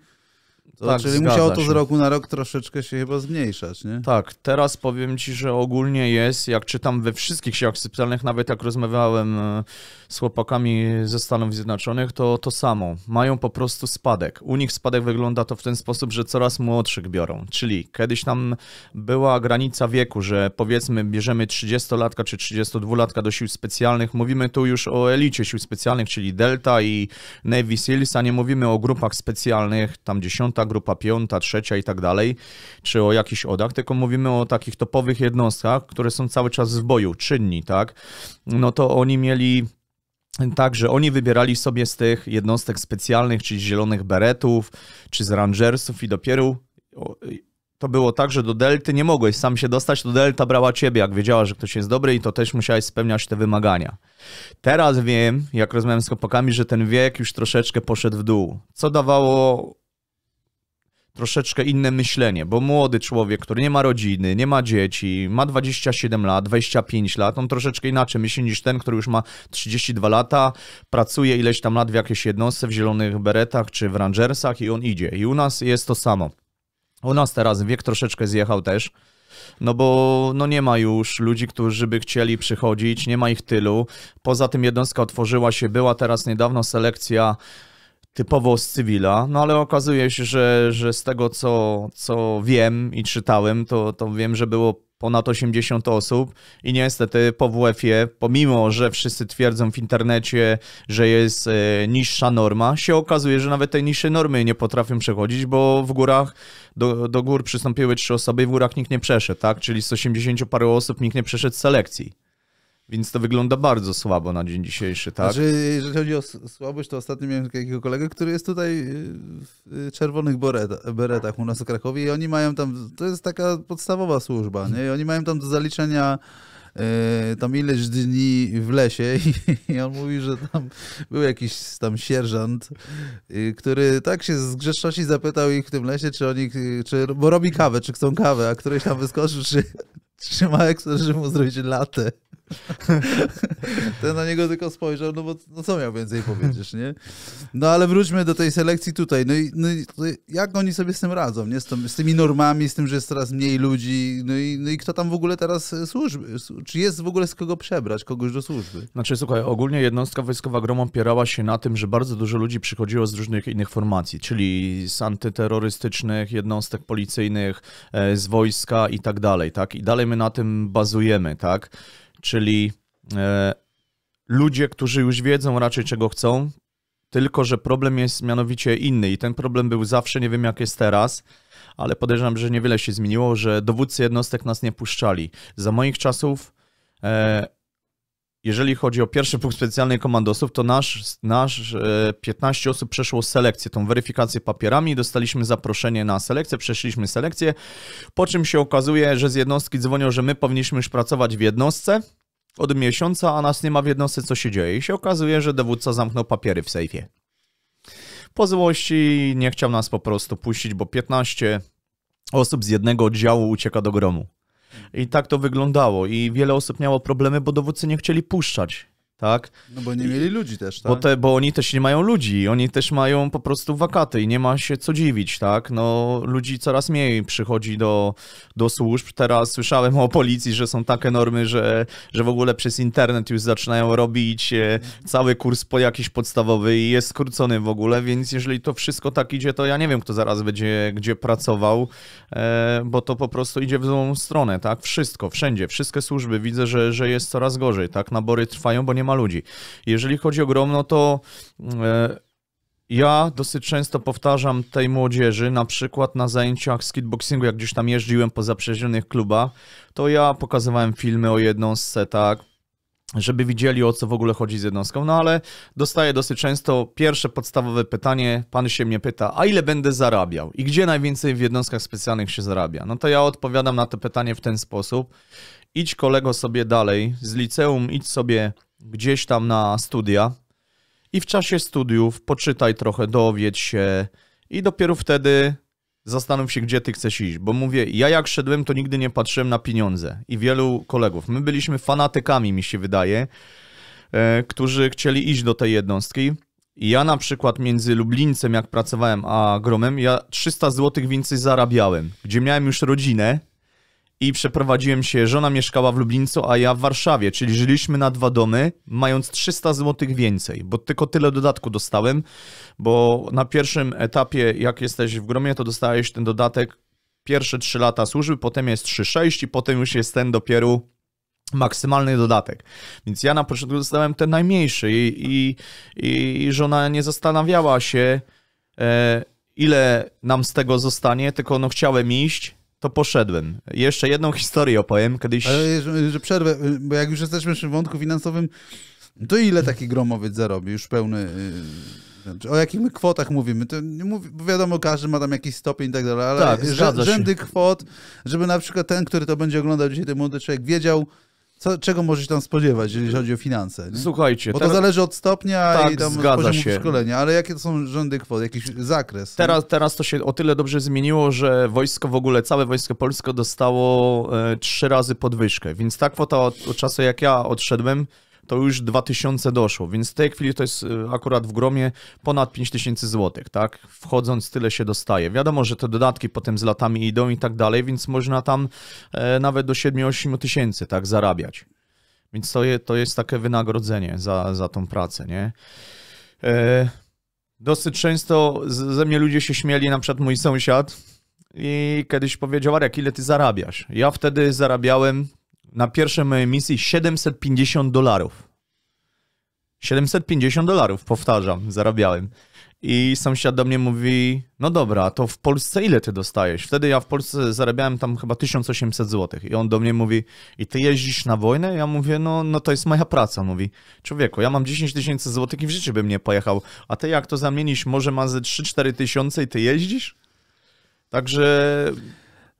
To, tak, tak, czyli musiało to z roku na rok troszeczkę się chyba zmniejszać, nie? Tak, teraz powiem ci, że ogólnie jest, jak czytam we wszystkich siłach specjalnych, nawet jak rozmawiałem e, z chłopakami ze Stanów Zjednoczonych, to to samo. Mają po prostu spadek. U nich spadek wygląda to w ten sposób, że coraz młodszych biorą. Czyli kiedyś tam była granica wieku, że powiedzmy bierzemy 30-latka czy 32-latka do sił specjalnych. Mówimy tu już o elicie sił specjalnych, czyli Delta i Navy Seals, a nie mówimy o grupach specjalnych, tam 10 dziesiąta, grupa piąta, trzecia i tak dalej, czy o jakichś odach, tylko mówimy o takich topowych jednostkach, które są cały czas w boju, czynni, tak? No to oni mieli Także oni wybierali sobie z tych jednostek specjalnych, czy z zielonych beretów, czy z rangersów i dopiero to było tak, że do Delty nie mogłeś sam się dostać, to Delta brała ciebie, jak wiedziała, że ktoś jest dobry i to też musiałeś spełniać te wymagania. Teraz wiem, jak rozmawiam z chłopakami, że ten wiek już troszeczkę poszedł w dół, co dawało troszeczkę inne myślenie, bo młody człowiek, który nie ma rodziny, nie ma dzieci, ma 27 lat, 25 lat, on troszeczkę inaczej myśli niż ten, który już ma 32 lata, pracuje ileś tam lat w jakiejś jednostce, w zielonych beretach czy w rangersach i on idzie. I u nas jest to samo. U nas teraz wiek troszeczkę zjechał też. No bo no nie ma już ludzi, którzy by chcieli przychodzić, nie ma ich tylu. Poza tym jednostka otworzyła się, była teraz niedawno selekcja typowo z cywila, no ale okazuje się, że, że z tego co, co wiem i czytałem, to, to wiem, że było ponad 80 osób i niestety po WF-ie, pomimo, że wszyscy twierdzą w internecie, że jest e, niższa norma, się okazuje, że nawet tej niższej normy nie potrafią przechodzić, bo w górach, do, do gór przystąpiły trzy osoby i w górach nikt nie przeszedł, tak? Czyli z 80 paru osób nikt nie przeszedł selekcji. Więc to wygląda bardzo słabo na dzień dzisiejszy, tak? Znaczy, jeżeli chodzi o słabość, to ostatnio miałem takiego kolegę, który jest tutaj y, w y, czerwonych beretach u nas w Krakowie i oni mają tam, to jest taka podstawowa służba, nie? I oni mają tam do zaliczenia Yy, tam ileś dni w lesie <laughs> i, i on mówi, że tam był jakiś tam sierżant, y, który tak się z grzeszczości zapytał ich w tym lesie, czy oni, czy, bo robi kawę, czy chcą kawę, a któryś tam wyskoczył, czy, czy ma ekstra, żeby mu zrobić latę. <laughs> Ten na niego tylko spojrzał, no bo no co miał więcej powiedzieć, nie? No ale wróćmy do tej selekcji tutaj. No i, no i jak oni sobie z tym radzą, nie? Z, to, z, tymi normami, z tym, że jest coraz mniej ludzi, no i, no i kto tam w ogóle teraz e, służby? Czy jest w ogóle z kogo przebrać kogoś do służby? Znaczy, słuchaj, ogólnie jednostka wojskowa Grom opierała się na tym, że bardzo dużo ludzi przychodziło z różnych innych formacji, czyli z antyterrorystycznych jednostek policyjnych, e, z wojska i tak dalej, tak? I dalej my na tym bazujemy, tak? czyli e, ludzie, którzy już wiedzą raczej czego chcą, tylko że problem jest mianowicie inny i ten problem był zawsze, nie wiem jak jest teraz, ale podejrzewam, że niewiele się zmieniło, że dowódcy jednostek nas nie puszczali. Za moich czasów e, jeżeli chodzi o pierwszy punkt specjalny komandosów, to nasz, nasz 15 e, osób przeszło selekcję, tą weryfikację papierami, dostaliśmy zaproszenie na selekcję, przeszliśmy selekcję, po czym się okazuje, że z jednostki dzwonią, że my powinniśmy już pracować w jednostce od miesiąca, a nas nie ma w jednostce, co się dzieje. I się okazuje, że dowódca zamknął papiery w sejfie. Po złości nie chciał nas po prostu puścić, bo 15 osób z jednego oddziału ucieka do gromu. I tak to wyglądało. I wiele osób miało problemy, bo dowódcy nie chcieli puszczać tak? No bo nie mieli ludzi też, tak? Bo, te, bo oni też nie mają ludzi, oni też mają po prostu wakaty i nie ma się co dziwić, tak? No ludzi coraz mniej przychodzi do, do służb. Teraz słyszałem o policji, że są takie normy, że, że w ogóle przez internet już zaczynają robić e, cały kurs po jakiś podstawowy i jest skrócony w ogóle, więc jeżeli to wszystko tak idzie, to ja nie wiem, kto zaraz będzie gdzie pracował, e, bo to po prostu idzie w złą stronę, tak? Wszystko, wszędzie, wszystkie służby, widzę, że, że jest coraz gorzej, tak? Nabory trwają, bo nie ma ma ludzi. Jeżeli chodzi o grom, no to e, ja dosyć często powtarzam tej młodzieży, na przykład na zajęciach skitboxingu, jak gdzieś tam jeździłem po zaprzeźnionych klubach, to ja pokazywałem filmy o jedną z żeby widzieli o co w ogóle chodzi z jednostką. No ale dostaję dosyć często pierwsze podstawowe pytanie. Pan się mnie pyta, a ile będę zarabiał i gdzie najwięcej w jednostkach specjalnych się zarabia? No to ja odpowiadam na to pytanie w ten sposób. Idź kolego sobie dalej z liceum, idź sobie gdzieś tam na studia i w czasie studiów poczytaj trochę, dowiedz się i dopiero wtedy zastanów się, gdzie ty chcesz iść. Bo mówię, ja jak szedłem, to nigdy nie patrzyłem na pieniądze i wielu kolegów. My byliśmy fanatykami, mi się wydaje, e, którzy chcieli iść do tej jednostki. Ja na przykład między Lublińcem, jak pracowałem, a Gromem, ja 300 zł więcej zarabiałem, gdzie miałem już rodzinę, i przeprowadziłem się. Żona mieszkała w Lublińcu, a ja w Warszawie, czyli żyliśmy na dwa domy, mając 300 zł więcej, bo tylko tyle dodatku dostałem, bo na pierwszym etapie, jak jesteś w gromie, to dostałeś ten dodatek pierwsze 3 lata służby, potem jest 3,6 i potem już jest ten dopiero maksymalny dodatek. Więc ja na początku dostałem ten najmniejszy i, i, i żona nie zastanawiała się, e, ile nam z tego zostanie, tylko no chciałem iść, to poszedłem. Jeszcze jedną historię opowiem kiedyś. Ale że, przerwę, bo jak już jesteśmy w wątku finansowym, to ile taki gromowiec zarobi? Już pełny. Y, znaczy, o jakich my kwotach mówimy? To nie mówi, bo wiadomo, każdy ma tam jakiś stopień i tak dalej, ale tak, rzędy kwot, żeby na przykład ten, który to będzie oglądał dzisiaj, ten młody człowiek, wiedział, co, czego możesz tam spodziewać, jeżeli chodzi o finanse? Nie? Słuchajcie. Bo to teraz... zależy od stopnia tak, i tam zgadza się. szkolenia, ale jakie to są rządy kwot, jakiś zakres? Teraz, teraz to się o tyle dobrze zmieniło, że wojsko w ogóle, całe wojsko polskie dostało e, trzy razy podwyżkę, więc ta kwota od, od czasu jak ja odszedłem to już 2000 doszło, więc w tej chwili to jest y, akurat w gromie ponad 5000 zł, tak? Wchodząc tyle się dostaje. Wiadomo, że te dodatki potem z latami idą i tak dalej, więc można tam e, nawet do 7-8 tysięcy, tak, zarabiać. Więc to, je, to jest takie wynagrodzenie za, za tą pracę, nie? E, dosyć często ze mnie ludzie się śmieli, na przykład mój sąsiad, i kiedyś powiedział, Arek, ile ty zarabiasz? Ja wtedy zarabiałem na pierwszej mojej misji 750 dolarów. 750 dolarów, powtarzam, zarabiałem. I sąsiad do mnie mówi, no dobra, to w Polsce ile ty dostajesz? Wtedy ja w Polsce zarabiałem tam chyba 1800 zł. I on do mnie mówi, i ty jeździsz na wojnę? Ja mówię, no, no to jest moja praca. Mówi, człowieku, ja mam 10 tysięcy złotych i w życiu bym nie pojechał. A ty jak to zamienisz? Może ma ze 3-4 tysiące i ty jeździsz? Także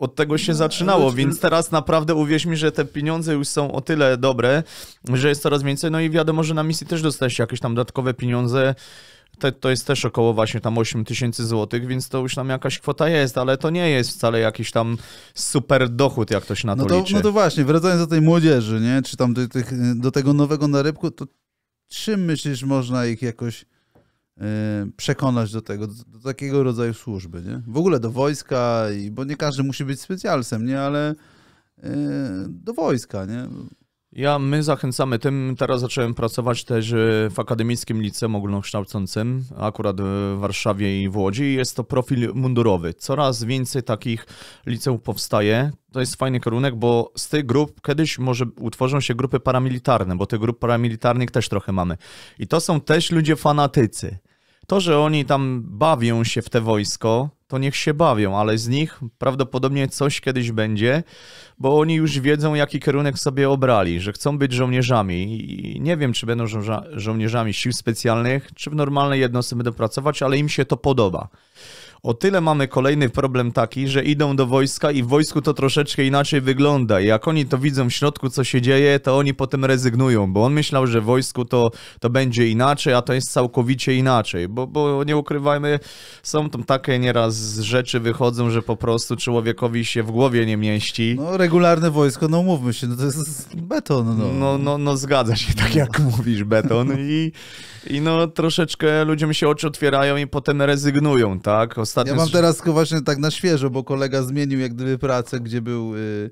od tego się no, zaczynało, więc teraz naprawdę uwierz mi, że te pieniądze już są o tyle dobre, że jest coraz więcej. No i wiadomo, że na misji też dostajesz jakieś tam dodatkowe pieniądze. To, to jest też około właśnie tam 8 tysięcy złotych, więc to już tam jakaś kwota jest, ale to nie jest wcale jakiś tam super dochód, jak ktoś na to, no to liczy. No to właśnie, wracając do tej młodzieży, nie? czy tam do, tych, do tego nowego narybku, to czym myślisz, można ich jakoś Y, przekonać do tego, do takiego rodzaju służby, nie? W ogóle do wojska, bo nie każdy musi być specjalsem, nie? Ale y, do wojska, nie? Ja, my zachęcamy tym. Teraz zacząłem pracować też e, w Akademickim Liceum Ogólnokształcącym, akurat e, w Warszawie i w Łodzi. Jest to profil mundurowy. Coraz więcej takich liceów powstaje. To jest fajny kierunek, bo z tych grup kiedyś może utworzą się grupy paramilitarne, bo tych grup paramilitarnych też trochę mamy. I to są też ludzie fanatycy. To, że oni tam bawią się w te wojsko, to niech się bawią, ale z nich prawdopodobnie coś kiedyś będzie, bo oni już wiedzą, jaki kierunek sobie obrali, że chcą być żołnierzami i nie wiem, czy będą żo żołnierzami sił specjalnych, czy w normalnej jednostce będą pracować, ale im się to podoba. O tyle mamy kolejny problem taki, że idą do wojska i w wojsku to troszeczkę inaczej wygląda. Jak oni to widzą w środku, co się dzieje, to oni potem rezygnują, bo on myślał, że w wojsku to, to będzie inaczej, a to jest całkowicie inaczej, bo, bo nie ukrywajmy, są tam takie nieraz rzeczy wychodzą, że po prostu człowiekowi się w głowie nie mieści. No regularne wojsko, no mówmy się, no to jest beton. No, no, no, no zgadza się, tak jak <laughs> mówisz, beton i... I no troszeczkę ludziom się oczy otwierają i potem rezygnują, tak? Ostatnio... Ja mam teraz właśnie tak na świeżo, bo kolega zmienił jak gdyby pracę, gdzie był... Yy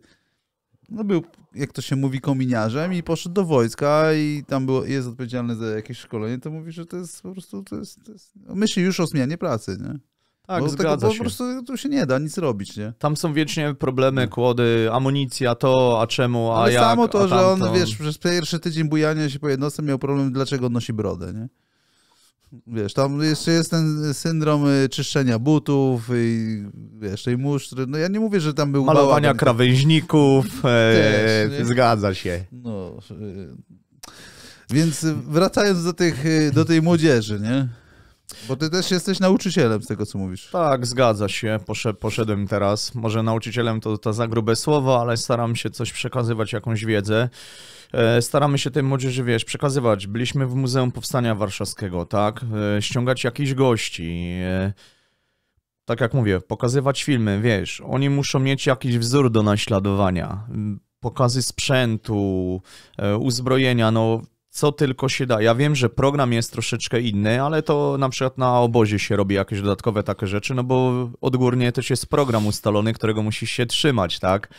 no był, jak to się mówi, kominiarzem i poszedł do wojska i tam było, jest odpowiedzialny za jakieś szkolenie, to mówi, że to jest po prostu, to jest, to jest myśli już o zmianie pracy, nie? Tak, bo zgadza tego, się. Po prostu tu się nie da nic robić, nie? Tam są wiecznie problemy, kłody, amunicja, to, a czemu, a Ale jak, samo to, że on, wiesz, przez pierwszy tydzień bujania się po jednostce miał problem, dlaczego nosi brodę, nie? Wiesz, tam jeszcze jest ten syndrom y, czyszczenia butów i wiesz, tej musztry. No ja nie mówię, że tam był Malowania bałagan. krawężników, <laughs> e, Też, e, zgadza się. No, e, więc wracając do, tych, y, do tej młodzieży, nie? Bo ty też jesteś nauczycielem z tego, co mówisz. Tak, zgadza się. Poszedłem teraz. Może nauczycielem to, to za grube słowo, ale staram się coś przekazywać, jakąś wiedzę. E, staramy się tej młodzieży, wiesz, przekazywać. Byliśmy w Muzeum Powstania Warszawskiego, tak? E, ściągać jakichś gości e, tak jak mówię, pokazywać filmy, wiesz, oni muszą mieć jakiś wzór do naśladowania. Pokazy sprzętu, uzbrojenia, no co tylko się da. Ja wiem, że program jest troszeczkę inny, ale to na przykład na obozie się robi jakieś dodatkowe takie rzeczy, no bo odgórnie też jest program ustalony, którego musisz się trzymać, tak?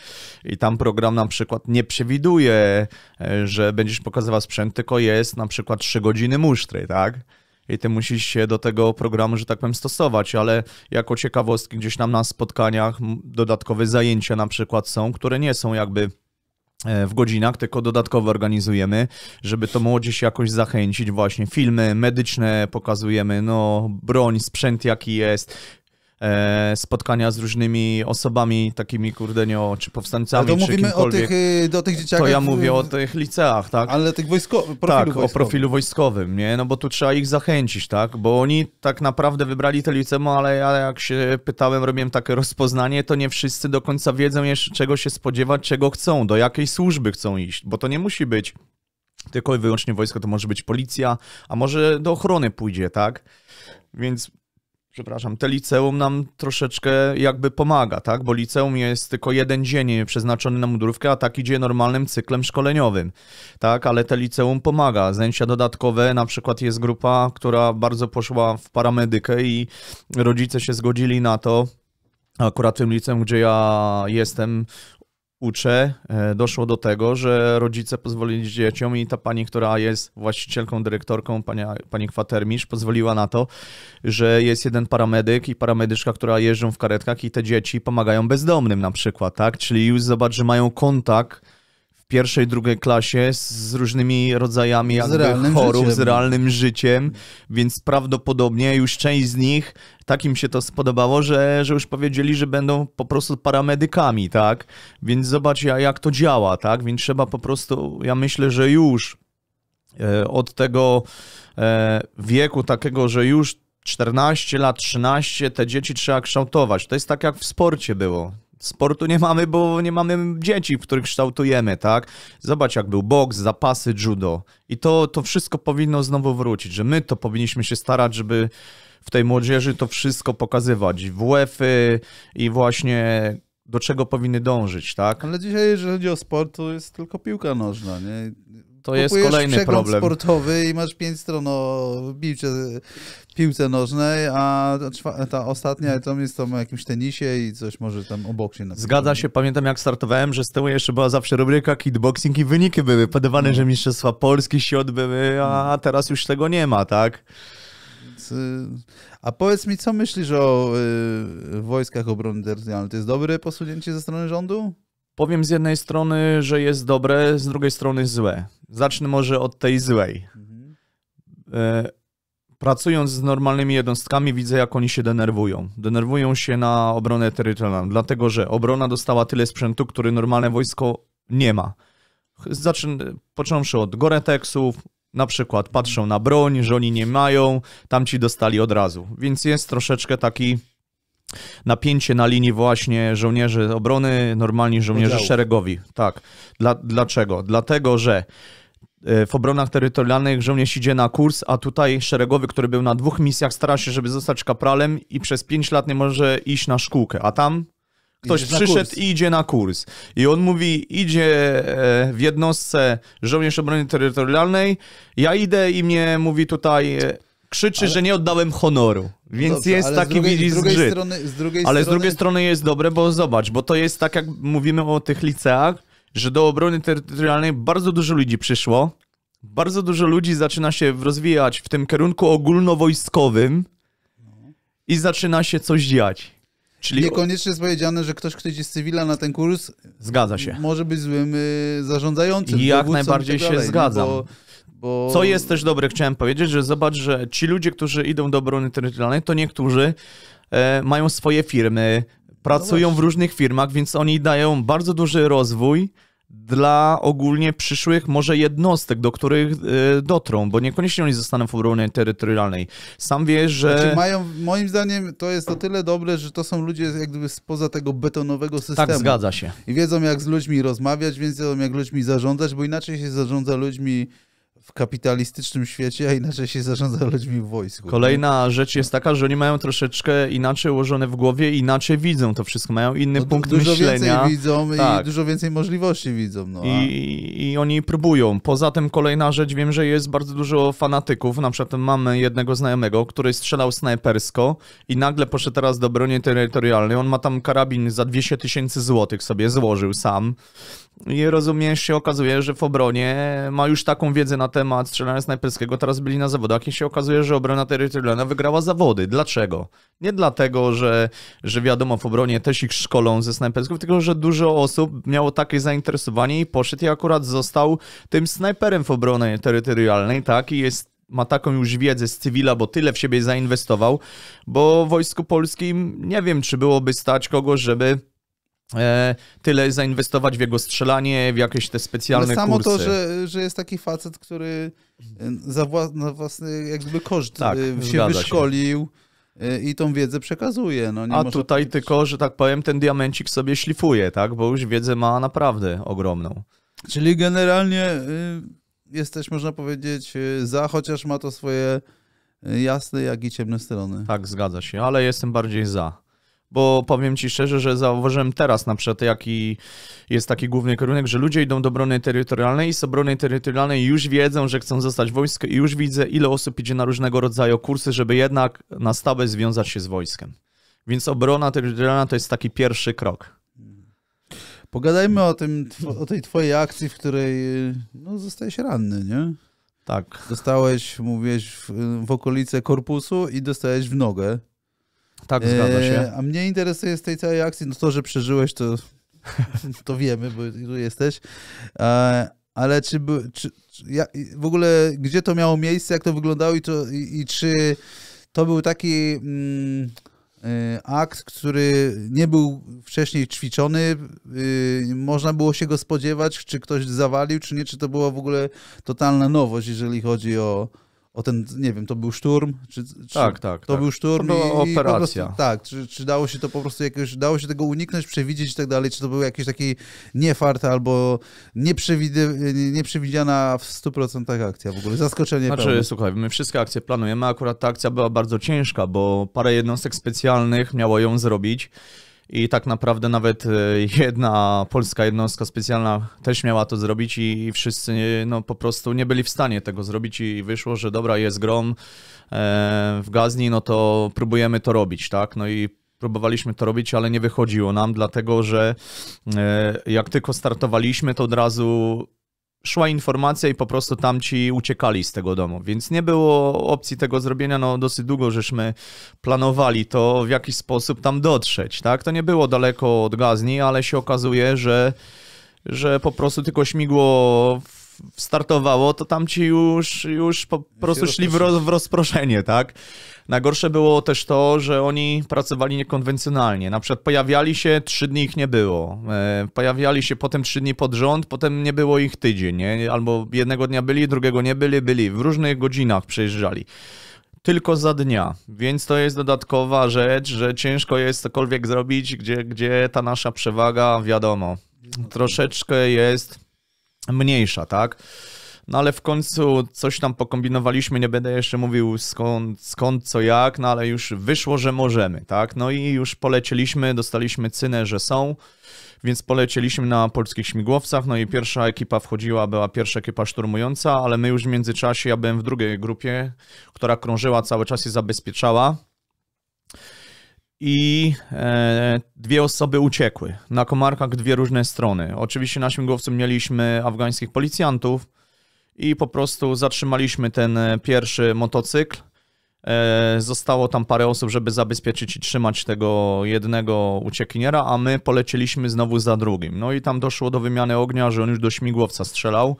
I tam program na przykład nie przewiduje, e, że będziesz pokazywał sprzęt, tylko jest na przykład 3 godziny musztry, tak? i ty musisz się do tego programu, że tak powiem, stosować, ale jako ciekawostki gdzieś tam na spotkaniach dodatkowe zajęcia na przykład są, które nie są jakby E, w godzinach, tylko dodatkowo organizujemy, żeby to młodzież jakoś zachęcić. Właśnie filmy medyczne pokazujemy, no broń, sprzęt jaki jest, E, spotkania z różnymi osobami, takimi kurdenio, czy powstańcami, Ale to czy mówimy o tych, e, do tych dzieciaków. To ja mówię o tych liceach, tak? Ale tych wojsko profilu tak, o profilu wojskowym, nie? No bo tu trzeba ich zachęcić, tak? Bo oni tak naprawdę wybrali te liceum, ale ja jak się pytałem, robiłem takie rozpoznanie, to nie wszyscy do końca wiedzą jeszcze czego się spodziewać, czego chcą, do jakiej służby chcą iść, bo to nie musi być tylko i wyłącznie wojsko, to może być policja, a może do ochrony pójdzie, tak? Więc przepraszam, te liceum nam troszeczkę jakby pomaga, tak? Bo liceum jest tylko jeden dzień przeznaczony na mundurówkę, a tak idzie normalnym cyklem szkoleniowym, tak? Ale te liceum pomaga. Zajęcia dodatkowe, na przykład jest grupa, która bardzo poszła w paramedykę i rodzice się zgodzili na to, akurat tym liceum, gdzie ja jestem, uczę, e, doszło do tego, że rodzice pozwolili dzieciom i ta pani, która jest właścicielką, dyrektorką, pania, pani kwatermistrz, pozwoliła na to, że jest jeden paramedyk i paramedyczka, która jeżdżą w karetkach i te dzieci pomagają bezdomnym na przykład, tak? Czyli już zobacz, że mają kontakt pierwszej, drugiej klasie z różnymi rodzajami z jakby chorób, życiem. z realnym życiem, więc prawdopodobnie już część z nich takim się to spodobało, że, że już powiedzieli, że będą po prostu paramedykami, tak? Więc zobacz jak to działa, tak? Więc trzeba po prostu, ja myślę, że już e, od tego e, wieku takiego, że już 14 lat, 13, te dzieci trzeba kształtować. To jest tak jak w sporcie było sportu nie mamy, bo nie mamy dzieci, których kształtujemy, tak? Zobacz, jak był boks, zapasy, judo. I to, to wszystko powinno znowu wrócić, że my to powinniśmy się starać, żeby w tej młodzieży to wszystko pokazywać. WF-y i właśnie do czego powinny dążyć, tak? Ale dzisiaj, jeżeli chodzi o sport, to jest tylko piłka nożna, nie? to jest kolejny problem. sportowy i masz pięć stron o piłce, piłce nożnej, a ta ostatnia to jest tam o jakimś tenisie i coś może tam obok się Na Zgadza się, pamiętam jak startowałem, że z tyłu jeszcze była zawsze rubryka kickboxing i wyniki były podawane, no. że Mistrzostwa Polski się odbyły, a no. teraz już tego nie ma, tak? Y, a powiedz mi, co myślisz o y, wojskach obrony terytorialnej? To jest dobre posunięcie ze strony rządu? powiem z jednej strony, że jest dobre, z drugiej strony złe. Zacznę może od tej złej. Mhm. E, pracując z normalnymi jednostkami, widzę, jak oni się denerwują. Denerwują się na obronę terytorialną, dlatego że obrona dostała tyle sprzętu, który normalne wojsko nie ma. Zaczyn, począwszy od Goreteksów, na przykład patrzą na broń, że oni nie mają, tamci dostali od razu. Więc jest troszeczkę taki napięcie na linii właśnie żołnierzy obrony, normalni żołnierzy szeregowi. Tak. Dla, dlaczego? Dlatego, że e, w obronach terytorialnych żołnierz idzie na kurs, a tutaj szeregowy, który był na dwóch misjach, stara się, żeby zostać kapralem i przez pięć lat nie może iść na szkółkę, a tam ktoś przyszedł i idzie na kurs. I on mówi, idzie e, w jednostce żołnierz obrony terytorialnej, ja idę i mnie mówi tutaj e, krzyczy, ale... że nie oddałem honoru. Więc Dobrze, jest taki, drugiej, widzisz, z strony, z drugiej Ale strony... z drugiej strony jest dobre, bo zobacz, bo to jest tak, jak mówimy o tych liceach, że do obrony terytorialnej bardzo dużo ludzi przyszło, bardzo dużo ludzi zaczyna się rozwijać w tym kierunku ogólnowojskowym i zaczyna się coś dziać. Czyli... Niekoniecznie jest powiedziane, że ktoś, kto idzie z cywila na ten kurs, zgadza się. Może być złym y, zarządzającym. Jak najbardziej tak się dalej, no zgadzam. bo bo... Co jest też dobre, chciałem powiedzieć, że zobacz, że ci ludzie, którzy idą do obrony terytorialnej, to niektórzy e, mają swoje firmy, pracują no w różnych firmach, więc oni dają bardzo duży rozwój dla ogólnie przyszłych może jednostek, do których e, dotrą, bo niekoniecznie oni zostaną w obronie terytorialnej. Sam wiesz, że... Znaczy mają, moim zdaniem to jest o tyle dobre, że to są ludzie jak gdyby spoza tego betonowego tak, systemu. Tak, zgadza się. I wiedzą jak z ludźmi rozmawiać, wiedzą jak ludźmi zarządzać, bo inaczej się zarządza ludźmi w kapitalistycznym świecie, a inaczej się zarządza ludźmi w wojsku. Kolejna rzecz jest taka, że oni mają troszeczkę inaczej ułożone w głowie, inaczej widzą to wszystko, mają inny no, punkt dużo myślenia. Dużo więcej widzą tak. i dużo więcej możliwości widzą. No, I, I, I oni próbują. Poza tym kolejna rzecz, wiem, że jest bardzo dużo fanatyków, na przykład mamy jednego znajomego, który strzelał snajpersko i nagle poszedł teraz do broni terytorialnej, on ma tam karabin za 200 tysięcy złotych sobie złożył sam i rozumiem, się okazuje, że w obronie ma już taką wiedzę na temat strzelania snajperskiego. Teraz byli na zawodach i się okazuje, że obrona terytorialna wygrała zawody. Dlaczego? Nie dlatego, że, że wiadomo, w obronie też ich szkolą ze snajpersków, tylko że dużo osób miało takie zainteresowanie i poszedł i akurat został tym snajperem w obronie terytorialnej, tak? I jest ma taką już wiedzę z cywila, bo tyle w siebie zainwestował, bo w Wojsku Polskim nie wiem, czy byłoby stać kogoś, żeby E, tyle zainwestować w jego strzelanie, w jakieś te specjalne Ale samo kursy. to, że, że jest taki facet, który e, za wła na własny jakby koszt tak, e, się wyszkolił się. i tą wiedzę przekazuje. No, A tutaj powiedzieć... tylko, że tak powiem, ten diamencik sobie szlifuje, tak? bo już wiedzę ma naprawdę ogromną. Czyli generalnie jesteś, można powiedzieć, za, chociaż ma to swoje jasne, jak i ciemne strony. Tak, zgadza się, ale jestem bardziej za bo powiem ci szczerze, że zauważyłem teraz na przykład, jaki jest taki główny kierunek, że ludzie idą do obrony terytorialnej i z obrony terytorialnej już wiedzą, że chcą zostać wojskiem i już widzę, ile osób idzie na różnego rodzaju kursy, żeby jednak na stałe związać się z wojskiem. Więc obrona terytorialna to jest taki pierwszy krok. Pogadajmy o, tym, o tej twojej akcji, w której no, zostajesz ranny, nie? Tak. Dostałeś, mówiłeś, w, w okolice korpusu i dostałeś w nogę. Tak, zgadza się. E, a mnie interesuje z tej całej akcji, no to, że przeżyłeś, to, <laughs> to wiemy, bo tu jesteś. E, ale czy, czy, czy ja, w ogóle gdzie to miało miejsce, jak to wyglądało i, to, i, i czy to był taki mm, e, akt, który nie był wcześniej ćwiczony, y, można było się go spodziewać, czy ktoś zawalił, czy nie, czy to była w ogóle totalna nowość, jeżeli chodzi o, o ten, nie wiem, to był szturm? Czy, czy tak, tak. To tak. był szturm to była i, operacja. I tak, czy, czy dało się to po prostu jakoś, dało się tego uniknąć, przewidzieć i tak dalej, czy to był jakiś taki niefart albo nieprzewidy, nieprzewidziana w 100% akcja w ogóle, zaskoczenie Znaczy, pełne. słuchaj, my wszystkie akcje planujemy, akurat ta akcja była bardzo ciężka, bo parę jednostek specjalnych miało ją zrobić. I tak naprawdę nawet e, jedna polska jednostka specjalna też miała to zrobić i wszyscy no, po prostu nie byli w stanie tego zrobić i wyszło, że dobra, jest grom e, w gazni, no to próbujemy to robić, tak? No i próbowaliśmy to robić, ale nie wychodziło nam, dlatego że e, jak tylko startowaliśmy, to od razu szła informacja i po prostu tam ci uciekali z tego domu, więc nie było opcji tego zrobienia, no dosyć długo żeśmy planowali to, w jaki sposób tam dotrzeć, tak? To nie było daleko od Gazni, ale się okazuje, że, że po prostu tylko śmigło startowało, to tam ci już, już po prostu szli w, roz, w rozproszenie, tak? Na gorsze było też to, że oni pracowali niekonwencjonalnie. Na przykład pojawiali się, trzy dni ich nie było. E, pojawiali się potem trzy dni pod rząd, potem nie było ich tydzień, nie? Albo jednego dnia byli, drugiego nie byli, byli. W różnych godzinach przejeżdżali tylko za dnia. Więc to jest dodatkowa rzecz, że ciężko jest cokolwiek zrobić, gdzie, gdzie ta nasza przewaga, wiadomo, no troszeczkę jest mniejsza, tak? No ale w końcu coś tam pokombinowaliśmy, nie będę jeszcze mówił skąd, skąd, co, jak, no ale już wyszło, że możemy, tak? No i już polecieliśmy, dostaliśmy cynę, że są, więc polecieliśmy na polskich śmigłowcach, no i pierwsza ekipa wchodziła, była pierwsza ekipa szturmująca, ale my już w międzyczasie, ja byłem w drugiej grupie, która krążyła cały czas i zabezpieczała i e, dwie osoby uciekły. Na komarkach dwie różne strony. Oczywiście na śmigłowcu mieliśmy afgańskich policjantów i po prostu zatrzymaliśmy ten e, pierwszy motocykl. E, zostało tam parę osób, żeby zabezpieczyć i trzymać tego jednego uciekiniera, a my polecieliśmy znowu za drugim. No i tam doszło do wymiany ognia, że on już do śmigłowca strzelał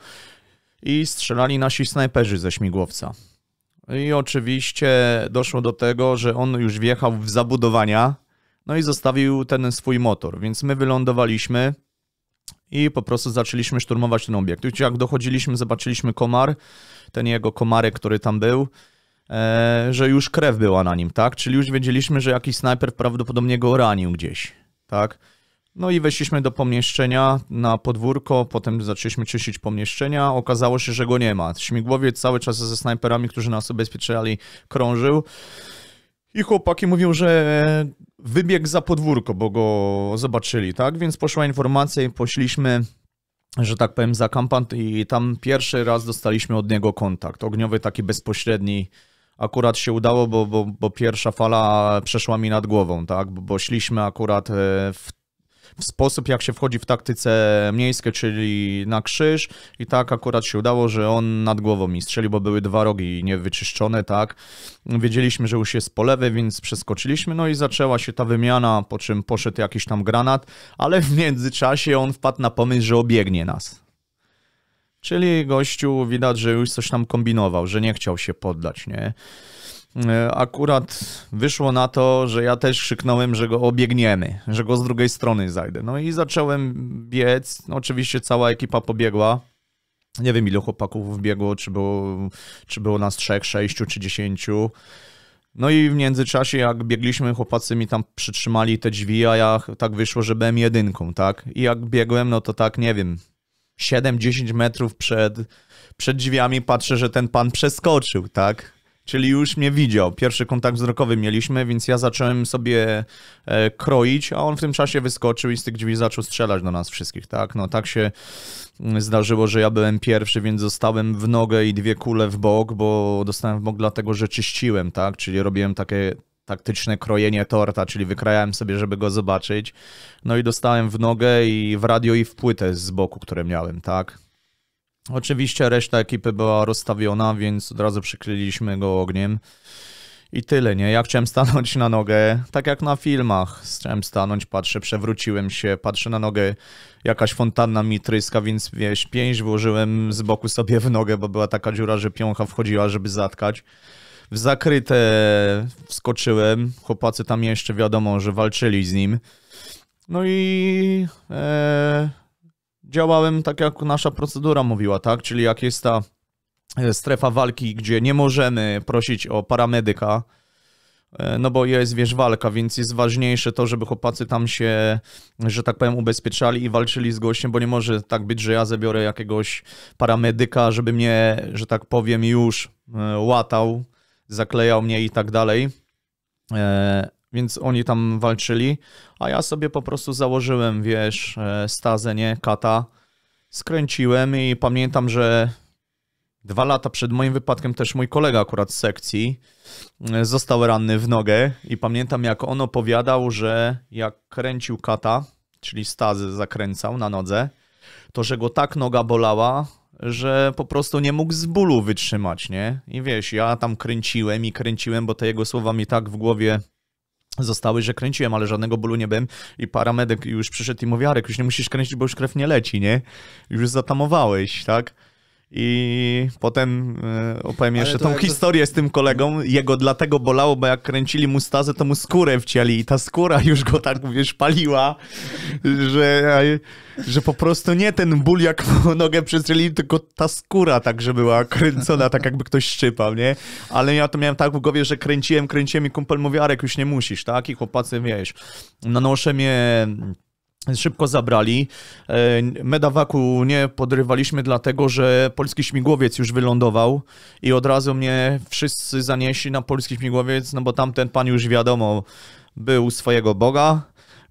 i strzelali nasi snajperzy ze śmigłowca. I oczywiście doszło do tego, że on już wjechał w zabudowania, no i zostawił ten swój motor. Więc my wylądowaliśmy i po prostu zaczęliśmy szturmować ten obiekt. Jak dochodziliśmy, zobaczyliśmy komar, ten jego komarek, który tam był, e, że już krew była na nim, tak? Czyli już wiedzieliśmy, że jakiś snajper prawdopodobnie go ranił gdzieś, tak? No i weszliśmy do pomieszczenia na podwórko, potem zaczęliśmy czyścić pomieszczenia. Okazało się, że go nie ma. Śmigłowiec cały czas ze snajperami, którzy nas ubezpieczali, krążył. I chłopaki mówią, że wybiegł za podwórko, bo go zobaczyli, tak? Więc poszła informacja i poszliśmy, że tak powiem, za kampant i tam pierwszy raz dostaliśmy od niego kontakt. Ogniowy taki bezpośredni. Akurat się udało, bo, bo, bo pierwsza fala przeszła mi nad głową, tak? Bo, bo szliśmy akurat e, w w sposób, jak się wchodzi w taktyce miejskie, czyli na krzyż i tak akurat się udało, że on nad głową mi strzelił, bo były dwa rogi niewyczyszczone, tak. Wiedzieliśmy, że już jest po lewej, więc przeskoczyliśmy, no i zaczęła się ta wymiana, po czym poszedł jakiś tam granat, ale w międzyczasie on wpadł na pomysł, że obiegnie nas. Czyli gościu widać, że już coś tam kombinował, że nie chciał się poddać, nie? E, akurat wyszło na to, że ja też krzyknąłem, że go obiegniemy, że go z drugiej strony zajdę. No i zacząłem biec. No, oczywiście cała ekipa pobiegła. Nie wiem, ilu chłopaków wbiegło, czy było, czy było nas trzech, sześciu, czy dziesięciu. No i w międzyczasie, jak biegliśmy, chłopacy mi tam przytrzymali te drzwi, a ja tak wyszło, że byłem jedynką, tak? I jak biegłem, no to tak, nie wiem, 7-10 metrów przed, przed drzwiami patrzę, że ten pan przeskoczył, tak? Czyli już mnie widział. Pierwszy kontakt wzrokowy mieliśmy, więc ja zacząłem sobie e, kroić, a on w tym czasie wyskoczył i z tych drzwi zaczął strzelać do nas wszystkich, tak? No tak się mm, zdarzyło, że ja byłem pierwszy, więc zostałem w nogę i dwie kule w bok, bo dostałem w bok dlatego, że czyściłem, tak? Czyli robiłem takie taktyczne krojenie torta, czyli wykrajałem sobie, żeby go zobaczyć. No i dostałem w nogę i w radio i w płytę z boku, które miałem, tak? Oczywiście reszta ekipy była rozstawiona, więc od razu przykryliśmy go ogniem. I tyle, nie? Ja chciałem stanąć na nogę, tak jak na filmach. Chciałem stanąć, patrzę, przewróciłem się, patrzę na nogę, jakaś fontanna mi tryska, więc wieś, pięść włożyłem z boku sobie w nogę, bo była taka dziura, że piącha wchodziła, żeby zatkać. W zakryte wskoczyłem, chłopacy tam jeszcze wiadomo, że walczyli z nim. No i... Ee działałem tak, jak nasza procedura mówiła, tak? Czyli jak jest ta e, strefa walki, gdzie nie możemy prosić o paramedyka, e, no bo jest, wiesz, walka, więc jest ważniejsze to, żeby chłopacy tam się, że tak powiem, ubezpieczali i walczyli z gościem, bo nie może tak być, że ja zabiorę jakiegoś paramedyka, żeby mnie, że tak powiem, już e, łatał, zaklejał mnie i tak dalej więc oni tam walczyli, a ja sobie po prostu założyłem, wiesz, e, stazę, nie, kata, skręciłem i pamiętam, że dwa lata przed moim wypadkiem też mój kolega akurat z sekcji e, został ranny w nogę i pamiętam, jak on opowiadał, że jak kręcił kata, czyli stazę zakręcał na nodze, to że go tak noga bolała, że po prostu nie mógł z bólu wytrzymać, nie? I wiesz, ja tam kręciłem i kręciłem, bo te jego słowa mi tak w głowie zostały, że kręciłem, ale żadnego bólu nie byłem i paramedek już przyszedł i mówi, Arek, już nie musisz kręcić, bo już krew nie leci, nie? Już zatamowałeś, tak? I potem e, opowiem jeszcze tą historię to... z tym kolegą. Jego dlatego bolało, bo jak kręcili mu stazę, to mu skórę wcieli i ta skóra już go tak, wiesz, paliła, że, że po prostu nie ten ból, jak nogę przestrzelili, tylko ta skóra także była kręcona, tak jakby ktoś szczypał, nie? Ale ja to miałem tak w głowie, że kręciłem, kręciłem i kumpel mówił, Arek, już nie musisz, tak? I chłopacy, wiesz, nanoszę no mnie Szybko zabrali. E, medawaku nie podrywaliśmy, dlatego że polski śmigłowiec już wylądował i od razu mnie wszyscy zanieśli na polski śmigłowiec, no bo tamten pan już wiadomo, był swojego Boga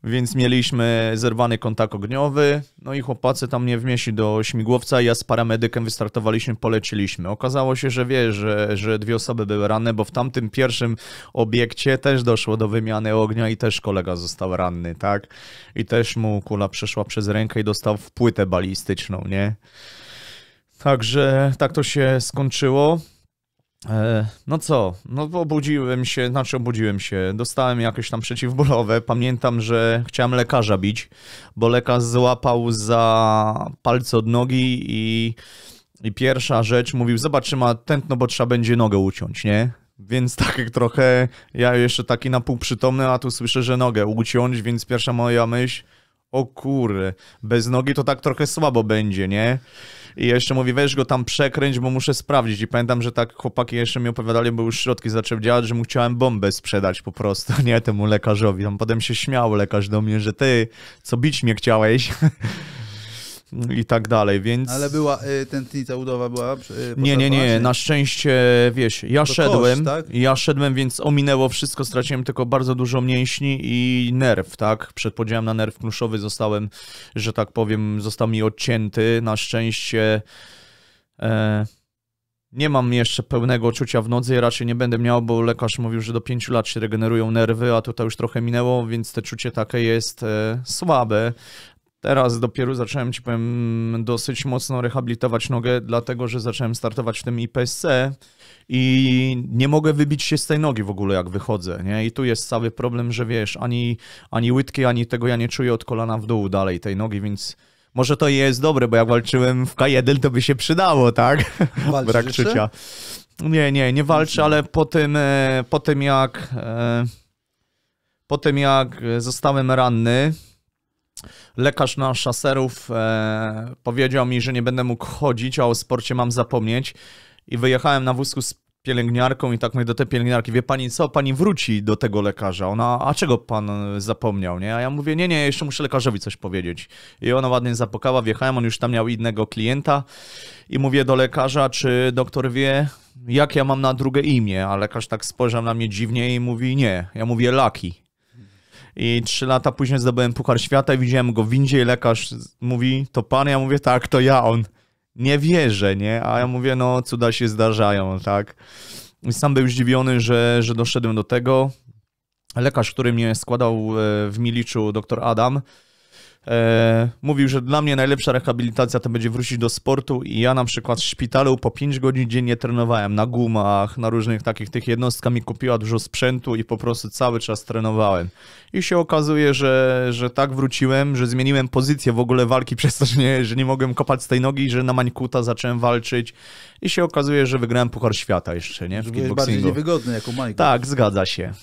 więc mieliśmy zerwany kontakt ogniowy, no i chłopacy tam mnie wnieśli do śmigłowca, ja z paramedykiem wystartowaliśmy, poleciliśmy. Okazało się, że wie, że, że dwie osoby były ranne, bo w tamtym pierwszym obiekcie też doszło do wymiany ognia i też kolega został ranny, tak? I też mu kula przeszła przez rękę i dostał w płytę balistyczną, nie? Także tak to się skończyło. E, no co, no obudziłem się, znaczy obudziłem się, dostałem jakieś tam przeciwbólowe, pamiętam, że chciałem lekarza bić, bo lekarz złapał za palce od nogi i, i pierwsza rzecz mówił, zobacz ma tętno, bo trzeba będzie nogę uciąć, nie? Więc <laughs> tak trochę, ja jeszcze taki na pół przytomny, a tu słyszę, że nogę uciąć, więc pierwsza moja myśl, o kurde, bez nogi to tak trochę słabo będzie, nie? I jeszcze mówi, weź go tam przekręć, bo muszę sprawdzić. I pamiętam, że tak chłopaki jeszcze mi opowiadali, bo już środki zaczęły działać, że mu chciałem bombę sprzedać po prostu, <laughs> nie temu lekarzowi. Tam potem się śmiał lekarz do mnie, że ty, co bić mnie chciałeś? <laughs> i tak dalej, więc... Ale była, y, tętnica udowa była... Y, nie, nie, nie, na szczęście, wiesz, ja to szedłem, tak? ja szedłem, więc ominęło wszystko, straciłem tylko bardzo dużo mięśni i nerw, tak? Przed podziałem na nerw kluszowy zostałem, że tak powiem, został mi odcięty, na szczęście... E... Nie mam jeszcze pełnego czucia w nodze, raczej nie będę miał, bo lekarz mówił, że do 5 lat się regenerują nerwy, a tutaj już trochę minęło, więc te czucie takie jest e, słabe, Teraz dopiero zacząłem, ci powiem, dosyć mocno rehabilitować nogę, dlatego że zacząłem startować w tym IPSC i nie mogę wybić się z tej nogi w ogóle, jak wychodzę, nie? I tu jest cały problem, że wiesz, ani, ani łydki, ani tego ja nie czuję od kolana w dół dalej tej nogi, więc może to jest dobre, bo jak walczyłem w K1, to by się przydało, tak? <laughs> Walczysz Brak jeszcze? czucia. Nie, nie, nie walczę, ale po tym, e, po tym jak... E, po tym jak zostałem ranny, lekarz na szaserów e, powiedział mi, że nie będę mógł chodzić, a o sporcie mam zapomnieć. I wyjechałem na wózku z pielęgniarką i tak mówię do tej pielęgniarki, wie pani co, pani wróci do tego lekarza. Ona, a czego pan zapomniał, nie? A ja mówię, nie, nie, jeszcze muszę lekarzowi coś powiedzieć. I ona ładnie zapokała, wjechałem, on już tam miał innego klienta i mówię do lekarza, czy doktor wie, jak ja mam na drugie imię, a lekarz tak spojrzał na mnie dziwnie i mówi, nie. Ja mówię, Laki. I trzy lata później zdobyłem Puchar Świata i widziałem go w Indzie i lekarz mówi, to pan? Ja mówię, tak, to ja, on. Nie wierzę, nie? A ja mówię, no cuda się zdarzają, tak? I sam był zdziwiony, że, że doszedłem do tego. Lekarz, który mnie składał e, w Miliczu, doktor Adam, E, mówił, że dla mnie najlepsza rehabilitacja to będzie wrócić do sportu i ja na przykład w szpitalu po 5 godzin dziennie trenowałem na gumach, na różnych takich tych jednostkach mi kupiła dużo sprzętu i po prostu cały czas trenowałem. I się okazuje, że, że tak wróciłem, że zmieniłem pozycję w ogóle walki <laughs> przez to, że nie, że nie mogłem kopać z tej nogi, że na mańkuta zacząłem walczyć i się okazuje, że wygrałem Puchar Świata jeszcze, nie? W kickboxingu. bardziej niewygodny jako Tak, zgadza się.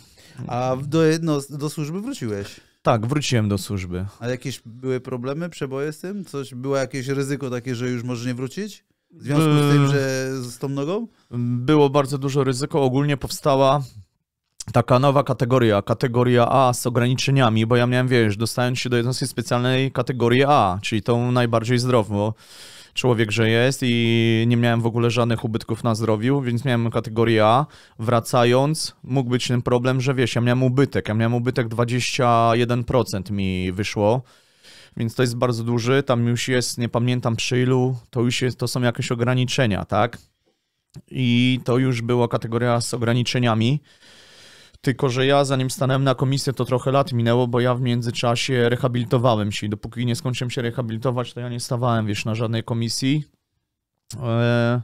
A do, do służby wróciłeś. Tak, wróciłem do służby. A jakieś były problemy, przeboje z tym? Coś, było jakieś ryzyko takie, że już może nie wrócić? W związku z tym, yy. że z tą nogą? Było bardzo dużo ryzyko. Ogólnie powstała taka nowa kategoria, kategoria A z ograniczeniami, bo ja miałem, wiesz, dostając się do jednostki specjalnej kategorii A, czyli tą najbardziej zdrową człowiek, że jest i nie miałem w ogóle żadnych ubytków na zdrowiu, więc miałem kategorię A. Wracając, mógł być ten problem, że wiesz, ja miałem ubytek, ja miałem ubytek 21% mi wyszło więc to jest bardzo duży. Tam już jest, nie pamiętam przy ilu, to już jest, to są jakieś ograniczenia, tak? I to już była kategoria z ograniczeniami. Tylko, że ja zanim stanąłem na komisję, to trochę lat minęło, bo ja w międzyczasie rehabilitowałem się i dopóki nie skończyłem się rehabilitować, to ja nie stawałem, wiesz, na żadnej komisji. Eee,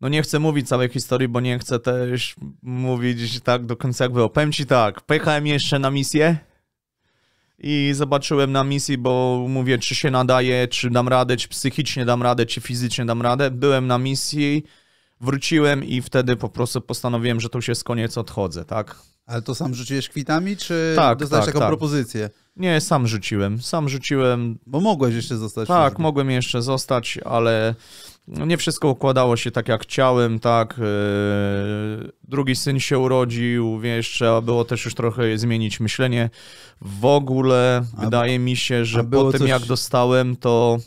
no nie chcę mówić całej historii, bo nie chcę też mówić tak do końca jak było. Powiem ci tak, pojechałem jeszcze na misję i zobaczyłem na misji, bo mówię, czy się nadaje, czy dam radę, czy psychicznie dam radę, czy fizycznie dam radę. Byłem na misji, wróciłem i wtedy po prostu postanowiłem, że tu się z koniec odchodzę, tak? Ale to sam rzuciłeś kwitami, czy tak, dostałeś tak, taką tak. propozycję? Nie, sam rzuciłem. Sam rzuciłem. Bo mogłeś jeszcze zostać. Tak, mogłem jeszcze zostać, ale nie wszystko układało się tak, jak chciałem, tak. E, drugi syn się urodził, wiesz, trzeba było też już trochę zmienić myślenie. W ogóle a, wydaje mi się, że po tym, coś... jak dostałem, to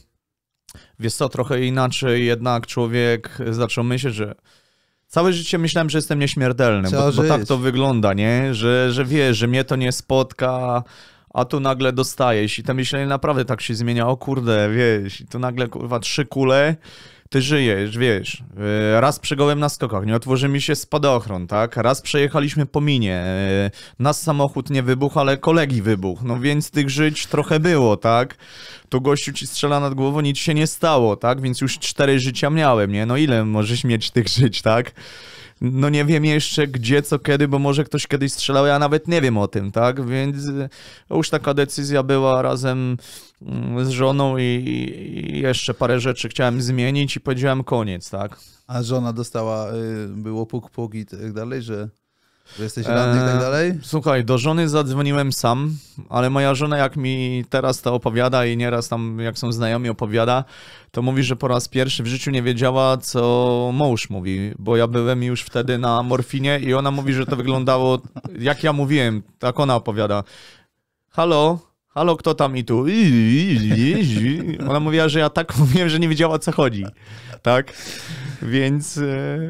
Wiesz co, trochę inaczej jednak człowiek zaczął myśleć, że Całe życie myślałem, że jestem nieśmiertelny, bo, bo, tak to wygląda, nie? Że, że wiesz, że mnie to nie spotka, a tu nagle dostajesz i to myślenie naprawdę tak się zmienia, o kurde, wiesz, i tu nagle kurwa trzy kule ty żyjesz, wiesz, e, raz przegołem na skokach, nie otworzy mi się spadochron, tak? Raz przejechaliśmy po minie, e, nasz samochód nie wybuchł, ale kolegi wybuchł, no więc tych żyć trochę było, tak? Tu gościu ci strzela nad głową, nic się nie stało, tak? Więc już cztery życia miałem, nie? No ile możesz mieć tych żyć, tak? no nie wiem jeszcze gdzie, co, kiedy, bo może ktoś kiedyś strzelał, ja nawet nie wiem o tym, tak? Więc e, już taka decyzja była razem mm, z żoną i, i jeszcze parę rzeczy chciałem zmienić i powiedziałem koniec, tak? A żona dostała, y, było puk puk i tak dalej, że... Że jesteś ranny i tak e, dalej? Słuchaj, do żony zadzwoniłem sam, ale moja żona jak mi teraz to opowiada i nieraz tam jak są znajomi opowiada, to mówi, że po raz pierwszy w życiu nie wiedziała, co mąż mówi, bo ja byłem już wtedy na morfinie i ona mówi, że to wyglądało, jak ja mówiłem, tak ona opowiada. Halo, halo, kto tam i tu? Ona mówiła, że ja tak <laughs> mówiłem, że nie wiedziała, co chodzi. Tak? Więc, e,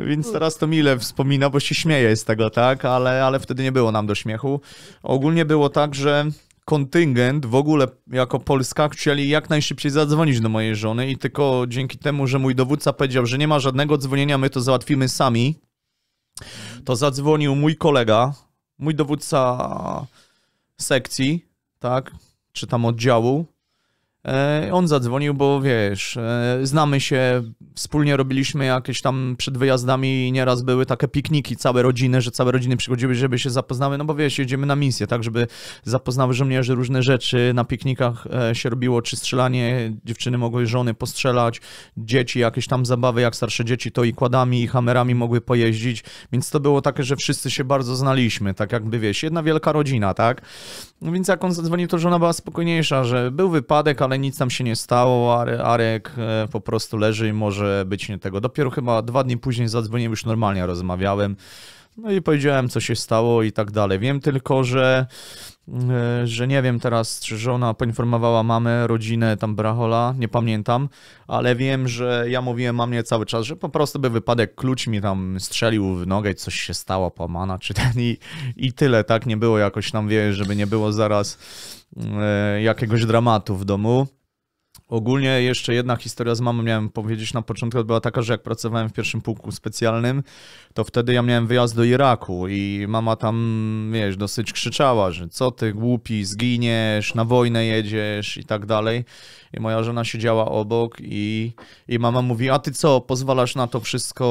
więc teraz to mile wspomina, bo się śmieje z tego, tak? Ale, ale wtedy nie było nam do śmiechu. Ogólnie było tak, że kontyngent w ogóle jako Polska chcieli jak najszybciej zadzwonić do mojej żony i tylko dzięki temu, że mój dowódca powiedział, że nie ma żadnego dzwonienia, my to załatwimy sami, to zadzwonił mój kolega, mój dowódca sekcji, tak, czy tam oddziału E, on zadzwonił, bo wiesz, e, znamy się, wspólnie robiliśmy jakieś tam przed wyjazdami i nieraz były takie pikniki, całe rodziny, że całe rodziny przychodziły, żeby się zapoznały, no bo wiesz, jedziemy na misję, tak, żeby zapoznały żołnierze różne rzeczy, na piknikach e, się robiło, czy strzelanie, dziewczyny mogły żony postrzelać, dzieci jakieś tam zabawy, jak starsze dzieci, to i kładami, i hamerami mogły pojeździć, więc to było takie, że wszyscy się bardzo znaliśmy, tak jakby, wiesz, jedna wielka rodzina, tak, no więc jak on zadzwonił, to żona była spokojniejsza, że był wypadek, ale ale nic tam się nie stało, Arek e, po prostu leży i może być nie tego. Dopiero chyba dwa dni później zadzwoniłem, już normalnie rozmawiałem. No i powiedziałem, co się stało i tak dalej. Wiem tylko, że E, że nie wiem teraz, czy żona poinformowała mamę, rodzinę tam Brahola, nie pamiętam, ale wiem, że ja mówiłem mamie cały czas, że po prostu by wypadek klucz mi tam strzelił w nogę i coś się stało, pomana czy ten i, i tyle, tak? Nie było jakoś tam, wie, żeby nie było zaraz e, jakiegoś dramatu w domu. Ogólnie jeszcze jedna historia z mamą miałem powiedzieć na początku, była taka, że jak pracowałem w pierwszym pułku specjalnym, to wtedy ja miałem wyjazd do Iraku i mama tam, wiesz, dosyć krzyczała, że co ty głupi, zginiesz, na wojnę jedziesz i tak dalej. I moja żona siedziała obok i, i mama mówi, a ty co, pozwalasz na to wszystko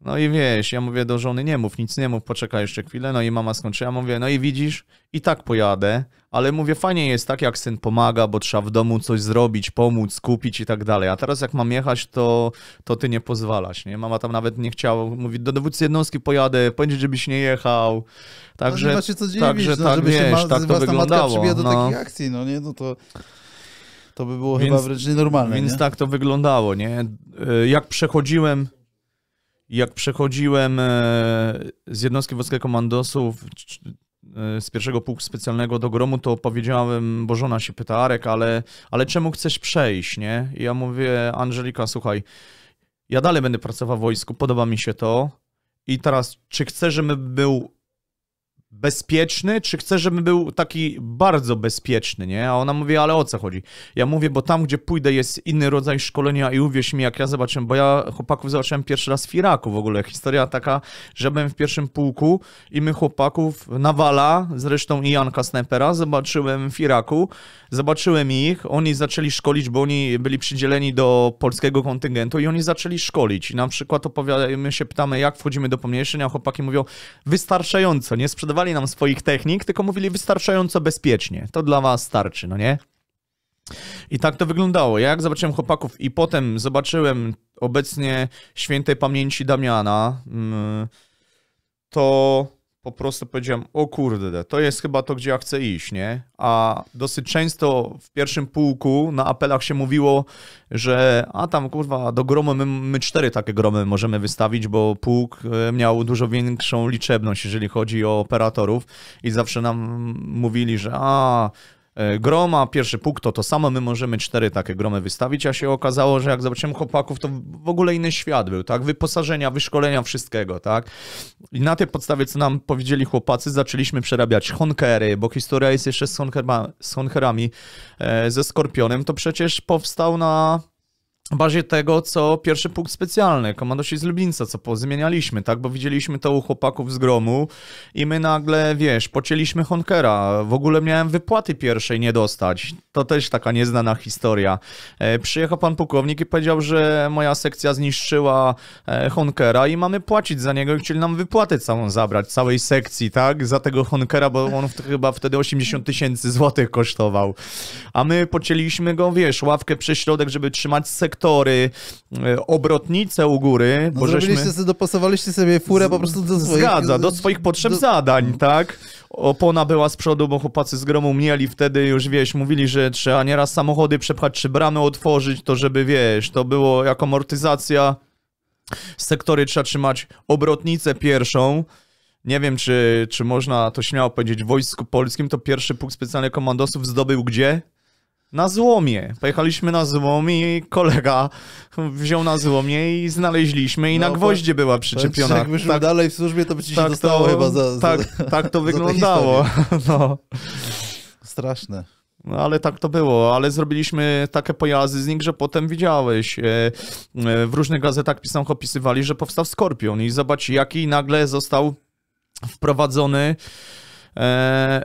no i wiesz, ja mówię do żony, nie mów, nic nie mów, poczekaj jeszcze chwilę. No i mama skończyła, mówię, no i widzisz, i tak pojadę, ale mówię, fajnie jest tak, jak syn pomaga, bo trzeba w domu coś zrobić, pomóc, kupić i tak dalej. A teraz jak mam jechać, to, to ty nie pozwalasz, nie? Mama tam nawet nie chciała, mówi, do dowódcy jednostki pojadę, powiedzieć, żebyś nie jechał. Także, no, co dziwisz, także no, tak, wiesz, ma, tak to wyglądało. Matka do no. takich akcji, no nie, no to... To by było więc, chyba wręcz nienormalne. Więc nie? tak to wyglądało, nie? Y, jak przechodziłem jak przechodziłem e, z jednostki wojska komandosów e, z pierwszego pułku specjalnego do gromu, to powiedziałem, bo żona się pyta, Arek, ale, ale czemu chcesz przejść, nie? I ja mówię, Angelika, słuchaj, ja dalej będę pracował w wojsku, podoba mi się to i teraz, czy chcę, żebym był bezpieczny, czy chcę, żeby był taki bardzo bezpieczny, nie? A ona mówi, ale o co chodzi? Ja mówię, bo tam, gdzie pójdę, jest inny rodzaj szkolenia i uwierz mi, jak ja zobaczyłem, bo ja chłopaków zobaczyłem pierwszy raz w Iraku w ogóle. Historia taka, że byłem w pierwszym pułku i my chłopaków, Nawala, zresztą i Janka Snajpera, zobaczyłem w Iraku, zobaczyłem ich, oni zaczęli szkolić, bo oni byli przydzieleni do polskiego kontyngentu i oni zaczęli szkolić. I na przykład opowiadamy, my się pytamy, jak wchodzimy do pomieszczenia, chłopaki mówią, wystarczająco, nie sprzedawali nam swoich technik, tylko mówili wystarczająco bezpiecznie. To dla was starczy, no nie? I tak to wyglądało. Ja jak zobaczyłem chłopaków i potem zobaczyłem obecnie świętej pamięci Damiana, mm, to po prostu powiedziałem, o kurde, to jest chyba to, gdzie ja chcę iść, nie? A dosyć często w pierwszym pułku na apelach się mówiło, że a tam kurwa, do gromu my, my cztery takie gromy możemy wystawić, bo pułk e, miał dużo większą liczebność, jeżeli chodzi o operatorów i zawsze nam mówili, że a E, groma, pierwszy puk to to samo, my możemy cztery takie gromy wystawić, a się okazało, że jak zobaczyłem chłopaków, to w ogóle inny świat był, tak? Wyposażenia, wyszkolenia, wszystkiego, tak? I na tej podstawie, co nam powiedzieli chłopacy, zaczęliśmy przerabiać honkery, bo historia jest jeszcze z, honkerma, z honkerami, e, ze Skorpionem, to przecież powstał na bazie tego, co pierwszy punkt specjalny, komandosi z Lublińca, co pozmienialiśmy, tak? Bo widzieliśmy to u chłopaków z gromu i my nagle, wiesz, pocięliśmy Honkera. W ogóle miałem wypłaty pierwszej nie dostać. To też taka nieznana historia. E, przyjechał pan pułkownik i powiedział, że moja sekcja zniszczyła e, Honkera i mamy płacić za niego i chcieli nam wypłatę całą zabrać, całej sekcji, tak? Za tego Honkera, bo on w, chyba wtedy 80 tysięcy złotych kosztował. A my pocięliśmy go, wiesz, ławkę przy środek, żeby trzymać sekcję kolektory, e, obrotnice u góry. No, bo żeśmy... sobie, dopasowaliście sobie furę po prostu do swoich... Zgadza, do swoich potrzeb do... zadań, tak? Opona była z przodu, bo chłopacy z gromu mieli wtedy już, wiesz, mówili, że trzeba nieraz samochody przepchać, czy bramy otworzyć, to żeby, wiesz, to było jak amortyzacja. Sektory trzeba trzymać obrotnicę pierwszą, nie wiem, czy, czy można to śmiało powiedzieć, w wojsku polskim to pierwszy pułk specjalnych komandosów zdobył gdzie? na złomie. Pojechaliśmy na złom i kolega wziął na złomie i znaleźliśmy i no, na gwoździe była przyczepiona. Tak, jakbyśmy tak, dalej w służbie, to by ci tak dostało to, chyba za, tak, za, tak, tak to wyglądało. <laughs> No. Straszne. No, ale tak to było, ale zrobiliśmy takie pojazdy z nich, że potem widziałeś. E, e, w różnych gazetach pisał, opisywali, że powstał Skorpion i zobacz jaki nagle został wprowadzony e,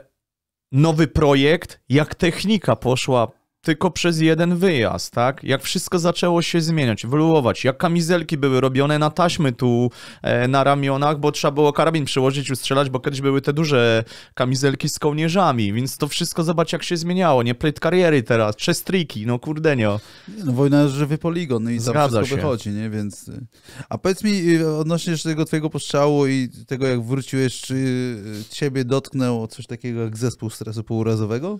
nowy projekt, jak technika poszła tylko przez jeden wyjazd, tak? Jak wszystko zaczęło się zmieniać, ewoluować, jak kamizelki były robione na taśmy tu e, na ramionach, bo trzeba było karabin przyłożyć, ustrzelać, bo kiedyś były te duże kamizelki z kołnierzami, więc to wszystko zobacz jak się zmieniało, nie plate kariery teraz, przestriki, no kurdenio. No wojna żywy poligon i Zgadza to, wszystko się. wychodzi, nie? Więc... E, a powiedz mi e, odnośnie jeszcze tego twojego postrzału i tego jak wróciłeś, czy e, ciebie dotknął coś takiego jak zespół stresu półrazowego?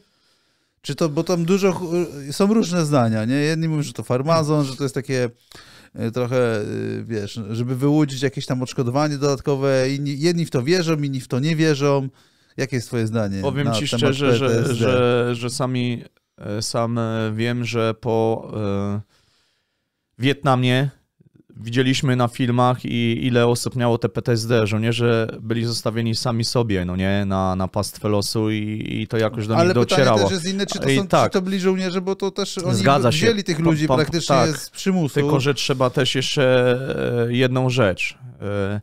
Czy to, bo tam dużo, y, są różne zdania, nie? Jedni mówią, że to farmazon, że to jest takie y, trochę, y, wiesz, żeby wyłudzić jakieś tam odszkodowanie dodatkowe. Inni, jedni w to wierzą, inni w to nie wierzą. Jakie jest twoje zdanie? Powiem ci szczerze, że, że, że sami e, sam e, wiem, że po e, Wietnamie widzieliśmy na filmach i ile osób miało te PTSD, żołnierze byli zostawieni sami sobie, no nie, na, na pastwę losu i, i to jakoś do nich docierało. Ale pytanie też jest inne, czy to, są, tak. czy to byli żołnierze, bo to też oni Zgadza wzięli się. tych ludzi pa, pa, praktycznie tak. z przymusu. Tylko, że trzeba też jeszcze e, jedną rzecz. E,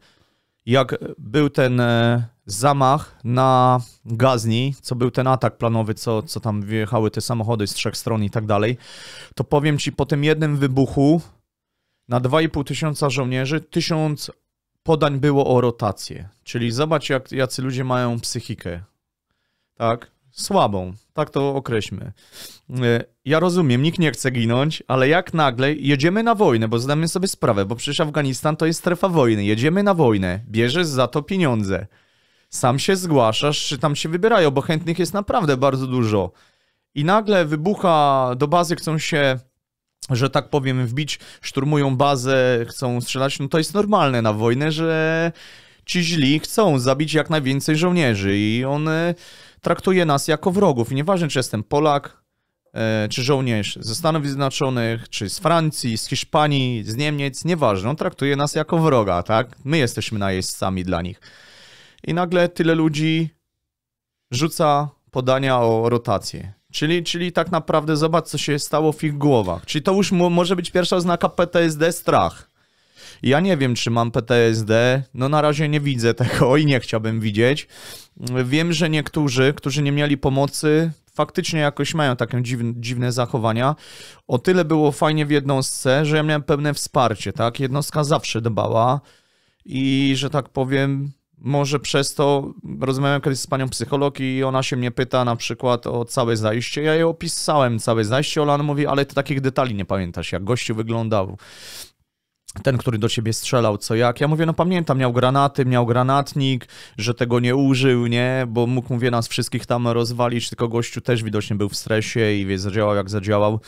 jak był ten e, zamach na gazni, co był ten atak planowy, co, co tam wjechały te samochody z trzech stron i tak dalej, to powiem ci, po tym jednym wybuchu na 2,5 tysiąca żołnierzy tysiąc podań było o rotację. Czyli zobacz, jak, jacy ludzie mają psychikę. Tak? Słabą. Tak to określmy. E, ja rozumiem, nikt nie chce ginąć, ale jak nagle jedziemy na wojnę, bo zdamy sobie sprawę, bo przecież Afganistan to jest strefa wojny. Jedziemy na wojnę, bierzesz za to pieniądze. Sam się zgłaszasz, czy tam się wybierają, bo chętnych jest naprawdę bardzo dużo. I nagle wybucha, do bazy chcą się że tak powiem, wbić, szturmują bazę, chcą strzelać, no to jest normalne na wojnę, że ci źli chcą zabić jak najwięcej żołnierzy i on e, traktuje nas jako wrogów. I nieważne, czy jestem Polak, e, czy żołnierz ze Stanów Zjednoczonych, czy z Francji, z Hiszpanii, z Niemiec, nieważne, on traktuje nas jako wroga, tak? My jesteśmy najeźdźcami dla nich. I nagle tyle ludzi rzuca podania o rotację. Czyli, czyli tak naprawdę zobacz, co się stało w ich głowach. Czyli to już może być pierwsza oznaka PTSD strach. Ja nie wiem, czy mam PTSD. No na razie nie widzę tego i nie chciałbym widzieć. Wiem, że niektórzy, którzy nie mieli pomocy, faktycznie jakoś mają takie dziwne, zachowania. O tyle było fajnie w jednostce, że ja miałem pewne wsparcie, tak? Jednostka zawsze dbała i, że tak powiem, może przez to rozmawiałem kiedyś z panią psycholog i ona się mnie pyta na przykład o całe zajście. Ja jej opisałem całe zajście, Ona mówi, ale ty takich detali nie pamiętasz, jak gościu wyglądał. Ten, który do ciebie strzelał, co jak. Ja mówię, no pamiętam, miał granaty, miał granatnik, że tego nie użył, nie? Bo mógł, mówię, nas wszystkich tam rozwalić, tylko gościu też widocznie był w stresie i wie, zadziałał jak zadziałał.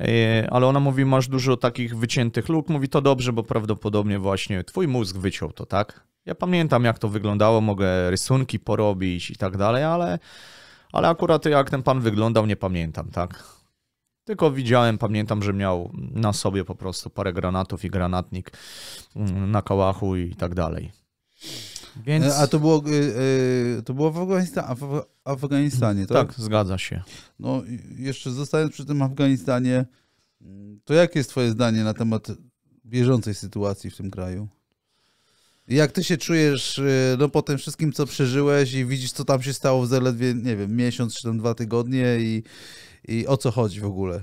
E, ale ona mówi, masz dużo takich wyciętych luk. Mówi, to dobrze, bo prawdopodobnie właśnie twój mózg wyciął to, tak? Ja pamiętam, jak to wyglądało, mogę rysunki porobić i tak dalej, ale, ale akurat jak ten pan wyglądał, nie pamiętam, tak? Tylko widziałem, pamiętam, że miał na sobie po prostu parę granatów i granatnik mm, na kałachu i tak dalej. Więc... E, a to było, e, e, to było w, Afganista w Afganistanie, tak? Tak, zgadza się. No, jeszcze zostając przy tym Afganistanie, to jakie jest Twoje zdanie na temat bieżącej sytuacji w tym kraju? Jak ty się czujesz y, no, po tym wszystkim, co przeżyłeś i widzisz, co tam się stało w zaledwie, nie wiem, miesiąc czy tam dwa tygodnie i, i o co chodzi w ogóle?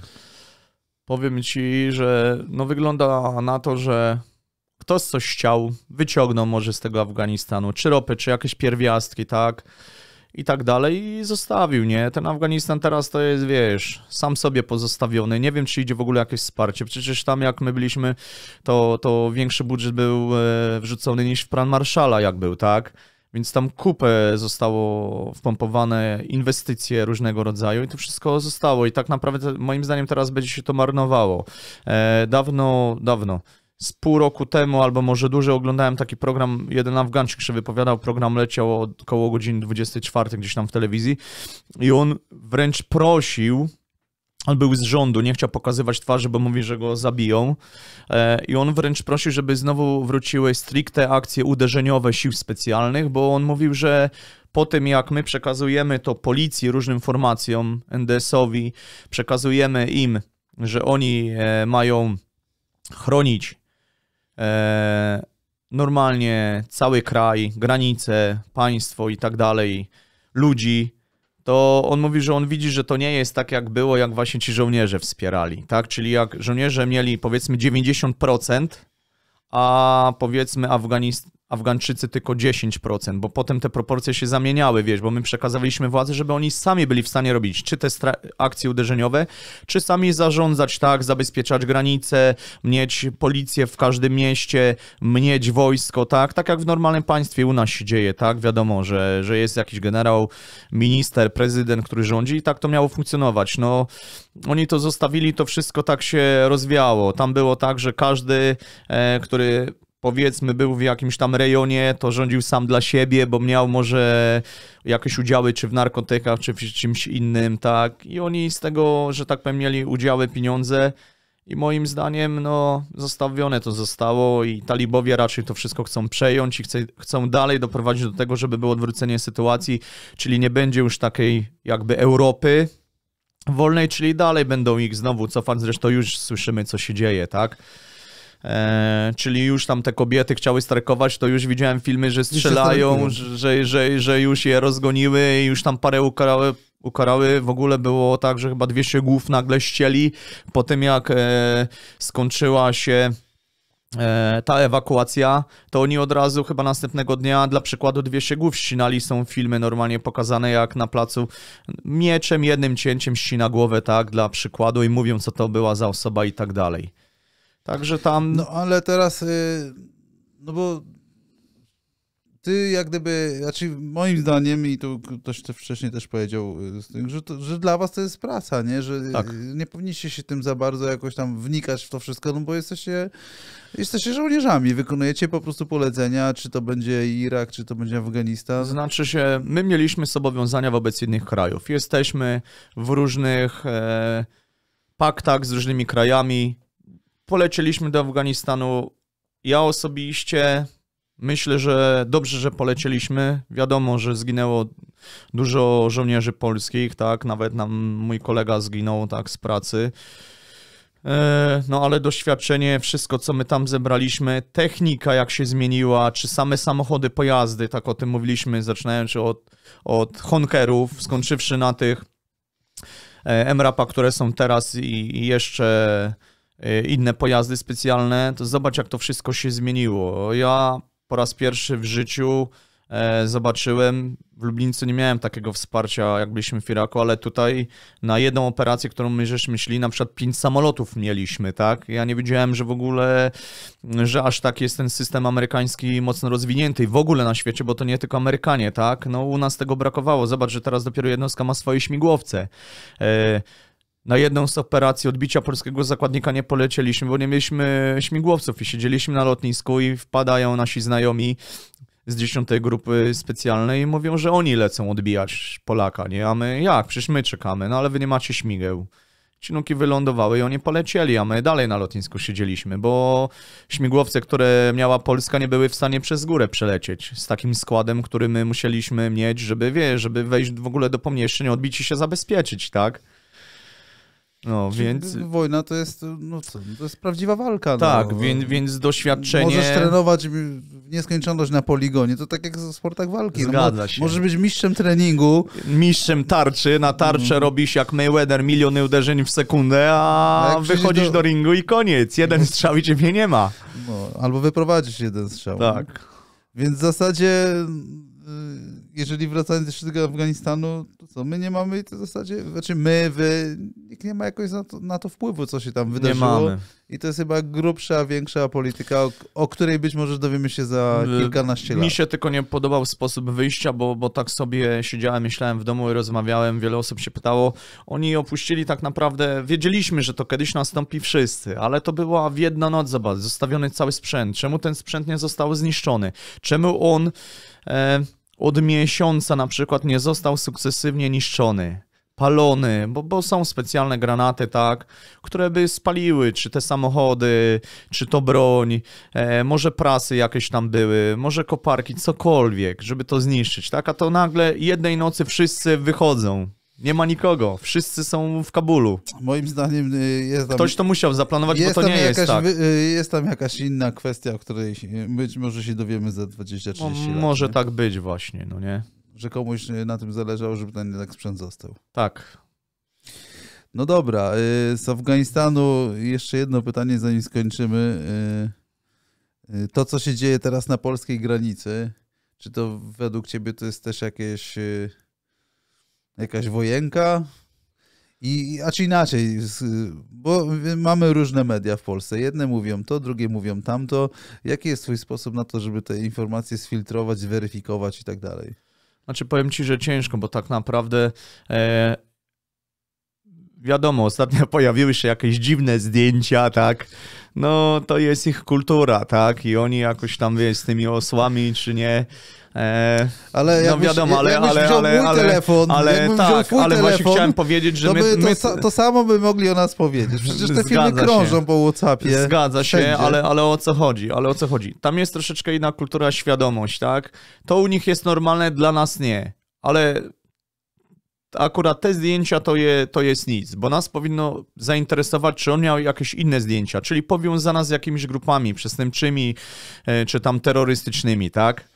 Powiem ci, że no, wygląda na to, że ktoś coś chciał, wyciągnął może z tego Afganistanu, czy ropę, czy jakieś pierwiastki, tak? i tak dalej i zostawił, nie? Ten Afganistan teraz to jest, wiesz, sam sobie pozostawiony. Nie wiem, czy idzie w ogóle jakieś wsparcie. Przecież tam, jak my byliśmy, to, to większy budżet był e, wrzucony niż w plan Marszala, jak był, tak? Więc tam kupę zostało wpompowane, inwestycje różnego rodzaju i to wszystko zostało. I tak naprawdę moim zdaniem teraz będzie się to marnowało. E, dawno, dawno z pół roku temu, albo może dłużej, oglądałem taki program, jeden Afgańczyk się wypowiadał, program leciał około godziny 24 gdzieś tam w telewizji i on wręcz prosił, on był z rządu, nie chciał pokazywać twarzy, bo mówi, że go zabiją. E, I on wręcz prosił, żeby znowu wróciły stricte akcje uderzeniowe sił specjalnych, bo on mówił, że po tym jak my przekazujemy to policji, różnym formacjom, NDS-owi, przekazujemy im, że oni e, mają chronić E, normalnie cały kraj, granice, państwo i tak dalej, ludzi, to on mówi, że on widzi, że to nie jest tak, jak było, jak właśnie ci żołnierze wspierali, tak? Czyli jak żołnierze mieli powiedzmy 90%, a powiedzmy Afganist Afgańczycy tylko 10%, bo potem te proporcje się zamieniały, wiesz, bo my przekazaliśmy władzy, żeby oni sami byli w stanie robić czy te akcje uderzeniowe, czy sami zarządzać, tak, zabezpieczać granice, mieć policję w każdym mieście, mieć wojsko, tak, tak jak w normalnym państwie u nas się dzieje, tak, wiadomo, że, że jest jakiś generał, minister, prezydent, który rządzi i tak to miało funkcjonować, no, oni to zostawili, to wszystko tak się rozwiało, tam było tak, że każdy, e, który powiedzmy był w jakimś tam rejonie, to rządził sam dla siebie, bo miał może jakieś udziały czy w narkotykach, czy w czymś innym, tak. I oni z tego, że tak powiem, mieli udziały, pieniądze. I moim zdaniem, no, zostawione to zostało i talibowie raczej to wszystko chcą przejąć i chcą dalej doprowadzić do tego, żeby było odwrócenie sytuacji, czyli nie będzie już takiej jakby Europy wolnej, czyli dalej będą ich znowu cofać, zresztą już słyszymy, co się dzieje, tak? E, czyli już tam te kobiety chciały strajkować, to już widziałem filmy, że strzelają, że, że, że, że już je rozgoniły i już tam parę ukarały, ukarały. W ogóle było tak, że chyba 200 głów nagle ścieli po tym, jak e, skończyła się e, ta ewakuacja, to oni od razu chyba następnego dnia, dla przykładu 200 głów ścinali, są filmy normalnie pokazane jak na placu mieczem, jednym cięciem ścina głowę, tak, dla przykładu i mówią co to była za osoba i tak dalej. Także tam. No ale teraz, y, no bo ty jak gdyby, znaczy moim zdaniem, i tu ktoś to wcześniej też powiedział, y, że, to, że dla was to jest praca, nie? Że tak. nie powinniście się tym za bardzo jakoś tam wnikać w to wszystko, no bo jesteście, jesteście żołnierzami, wykonujecie po prostu polecenia, czy to będzie Irak, czy to będzie Afganistan. Znaczy się, my mieliśmy zobowiązania wobec innych krajów. Jesteśmy w różnych e, paktach z różnymi krajami, polecieliśmy do Afganistanu. Ja osobiście myślę, że dobrze, że polecieliśmy. Wiadomo, że zginęło dużo żołnierzy polskich, tak, nawet nam mój kolega zginął, tak, z pracy. E, no, ale doświadczenie, wszystko co my tam zebraliśmy, technika jak się zmieniła, czy same samochody, pojazdy, tak o tym mówiliśmy, zaczynając od, od honkerów, skończywszy na tych e, MRAP-a, które są teraz i, i jeszcze E, inne pojazdy specjalne, to zobacz, jak to wszystko się zmieniło. Ja po raz pierwszy w życiu e, zobaczyłem, w Lublińcu nie miałem takiego wsparcia, jak byliśmy w Iraku, ale tutaj na jedną operację, którą my żeśmy szli, na przykład pięć samolotów mieliśmy, tak? Ja nie wiedziałem, że w ogóle, że aż tak jest ten system amerykański mocno rozwinięty i w ogóle na świecie, bo to nie tylko Amerykanie, tak? No u nas tego brakowało. Zobacz, że teraz dopiero jednostka ma swoje śmigłowce. Yy, na jedną z operacji odbicia polskiego zakładnika nie polecieliśmy, bo nie mieliśmy śmigłowców i siedzieliśmy na lotnisku i wpadają nasi znajomi z dziesiątej grupy specjalnej i mówią, że oni lecą odbijać Polaka, nie? A my jak? Przecież my czekamy, no ale wy nie macie śmigeł. Cinuki wylądowały i oni polecieli, a my dalej na lotnisku siedzieliśmy, bo śmigłowce, które miała Polska, nie były w stanie przez górę przelecieć z takim składem, który my musieliśmy mieć, żeby, wie, żeby wejść w ogóle do pomieszczeń, odbić i się zabezpieczyć, tak? No, więc... Wojna to jest, no co, to jest prawdziwa walka. No. Tak, no. więc, więc doświadczenie... Możesz trenować w nieskończoność na poligonie, to tak jak w sportach walki. No, Zgadza no, się. Możesz być mistrzem treningu. Mistrzem tarczy, na tarczę mm. robisz jak Mayweather miliony uderzeń w sekundę, a, no, a wychodzisz do... do... ringu i koniec. Jeden mhm. strzał i ciebie nie ma. No, albo wyprowadzisz jeden strzał. Tak. Więc w zasadzie y, jeżeli wracając jeszcze do tego Afganistanu, to co, my nie mamy w zasadzie, znaczy my, wy, nikt nie ma jakoś na to, na to wpływu, co się tam wydarzyło. Nie mamy. I to jest chyba grubsza, większa polityka, o, o, której być może dowiemy się za y, kilkanaście lat. Mi się tylko nie podobał sposób wyjścia, bo, bo tak sobie siedziałem, myślałem w domu i rozmawiałem, wiele osób się pytało. Oni opuścili tak naprawdę, wiedzieliśmy, że to kiedyś nastąpi wszyscy, ale to była w jedną noc, zobacz, zostawiony cały sprzęt. Czemu ten sprzęt nie został zniszczony? Czemu on... E, od miesiąca na przykład nie został sukcesywnie niszczony, palony, bo, bo są specjalne granaty, tak, które by spaliły, czy te samochody, czy to broń, e, może prasy jakieś tam były, może koparki, cokolwiek, żeby to zniszczyć, tak, a to nagle jednej nocy wszyscy wychodzą. Nie ma nikogo. Wszyscy są w Kabulu. Moim zdaniem y, jest tam... Ktoś to musiał zaplanować, jest bo to nie jakaś, jest tak. Y, jest tam jakaś inna kwestia, o której być może się dowiemy za 20-30 no, lat. Może nie? tak być właśnie, no nie? Że komuś y, na tym zależało, żeby ten jednak sprzęt został. Tak. No dobra, z Afganistanu jeszcze jedno pytanie, zanim skończymy. To, co się dzieje teraz na polskiej granicy, czy to według ciebie to jest też jakieś jakaś wojenka. I, a czy inaczej, bo mamy różne media w Polsce. Jedne mówią to, drugie mówią tamto. Jaki jest Twój sposób na to, żeby te informacje sfiltrować, zweryfikować i tak dalej? Znaczy, powiem Ci, że ciężko, bo tak naprawdę. E wiadomo, ostatnio <laughs> pojawiły się jakieś dziwne zdjęcia, tak? No to jest ich kultura, tak? I oni jakoś tam wie, z tymi osłami, czy nie, Eee, ale no wiadomo, ale, ale, ale, mój ale, telefon, ale tak, ale telefon, właśnie chciałem powiedzieć, że to, my, my... To, to, samo by mogli o nas powiedzieć. Przecież te Zgadza filmy krążą się. po Whatsappie. Zgadza się, ale, ale o co chodzi? Ale o co chodzi? Tam jest troszeczkę inna kultura świadomość, tak? To u nich jest normalne, dla nas nie. Ale akurat te zdjęcia to, je, to jest nic, bo nas powinno zainteresować, czy on miał jakieś inne zdjęcia, czyli powiązana z jakimiś grupami przestępczymi, e, czy tam terrorystycznymi, tak?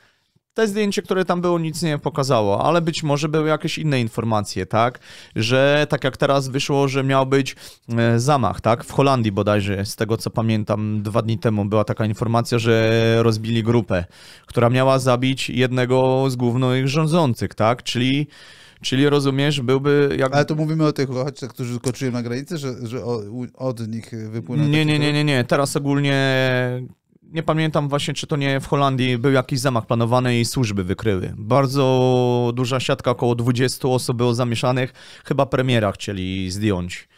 te zdjęcie, które tam było, nic nie pokazało, ale być może były jakieś inne informacje, tak? Że tak jak teraz wyszło, że miał być e, zamach, tak? W Holandii bodajże, z tego co pamiętam, dwa dni temu była taka informacja, że rozbili grupę, która miała zabić jednego z głównych rządzących, tak? Czyli. Czyli rozumiesz, byłby jak... Ale to mówimy o tych uchodźcach, którzy skoczyli na granicy, że, że od nich wypłyną... Nie, nie, nie, nie, nie. Teraz ogólnie nie pamiętam właśnie, czy to nie w Holandii był jakiś zamach planowany i służby wykryły. Bardzo duża siatka, około 20 osób było zamieszanych. Chyba premiera chcieli zdjąć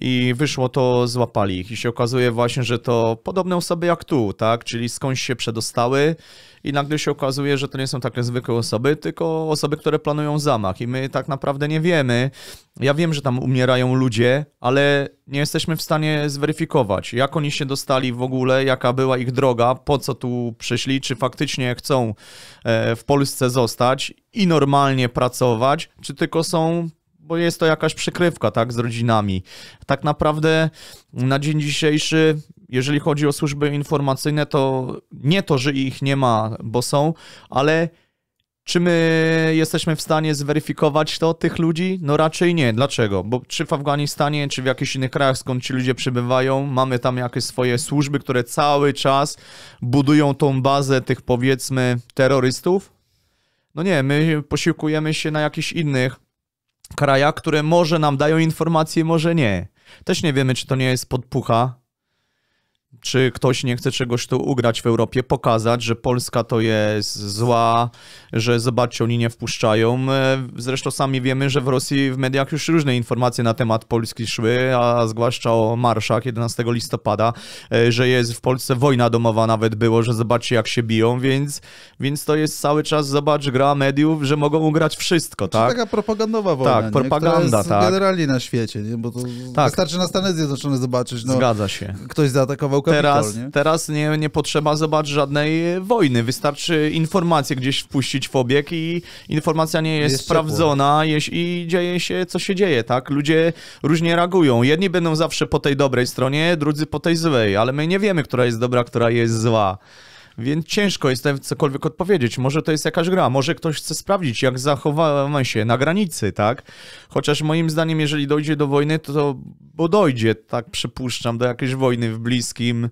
i wyszło to, złapali ich. I się okazuje właśnie, że to podobne osoby jak tu, tak? Czyli skądś się przedostały i nagle się okazuje, że to nie są takie zwykłe osoby, tylko osoby, które planują zamach. I my tak naprawdę nie wiemy. Ja wiem, że tam umierają ludzie, ale nie jesteśmy w stanie zweryfikować, jak oni się dostali w ogóle, jaka była ich droga, po co tu przyszli, czy faktycznie chcą e, w Polsce zostać i normalnie pracować, czy tylko są bo jest to jakaś przykrywka, tak, z rodzinami. Tak naprawdę na dzień dzisiejszy, jeżeli chodzi o służby informacyjne, to nie to, że ich nie ma, bo są, ale czy my jesteśmy w stanie zweryfikować to tych ludzi? No raczej nie. Dlaczego? Bo czy w Afganistanie, czy w jakichś innych krajach, skąd ci ludzie przybywają, mamy tam jakieś swoje służby, które cały czas budują tą bazę tych powiedzmy terrorystów? No nie, my posiłkujemy się na jakichś innych Kraje, które może nam dają informacje, może nie. Też nie wiemy, czy to nie jest podpucha czy ktoś nie chce czegoś tu ugrać w Europie, pokazać, że Polska to jest zła, że zobaczcie, oni nie wpuszczają. E, zresztą sami wiemy, że w Rosji w mediach już różne informacje na temat Polski szły, a zwłaszcza o marszach 11 listopada, e, że jest w Polsce wojna domowa nawet było, że zobaczcie jak się biją, więc, więc to jest cały czas, zobacz, gra mediów, że mogą ugrać wszystko, tak? Taka propagandowa tak, wojna, Tak, propaganda, jest tak. generalnie na świecie, nie? bo to tak. wystarczy na Stany Zjednoczone zobaczyć. No, Zgadza się. Ktoś zaatakował teraz, nie? teraz nie, nie potrzeba, zobaczyć żadnej wojny. Wystarczy informację gdzieś wpuścić w obieg i informacja nie jest, jest sprawdzona i dzieje się, co się dzieje, tak? Ludzie różnie reagują. Jedni będą zawsze po tej dobrej stronie, drudzy po tej złej, ale my nie wiemy, która jest dobra, która jest zła więc ciężko jest cokolwiek odpowiedzieć. Może to jest jakaś gra, może ktoś chce sprawdzić, jak zachowamy się na granicy, tak? Chociaż moim zdaniem, jeżeli dojdzie do wojny, to, to bo dojdzie, tak przypuszczam, do jakiejś wojny w bliskim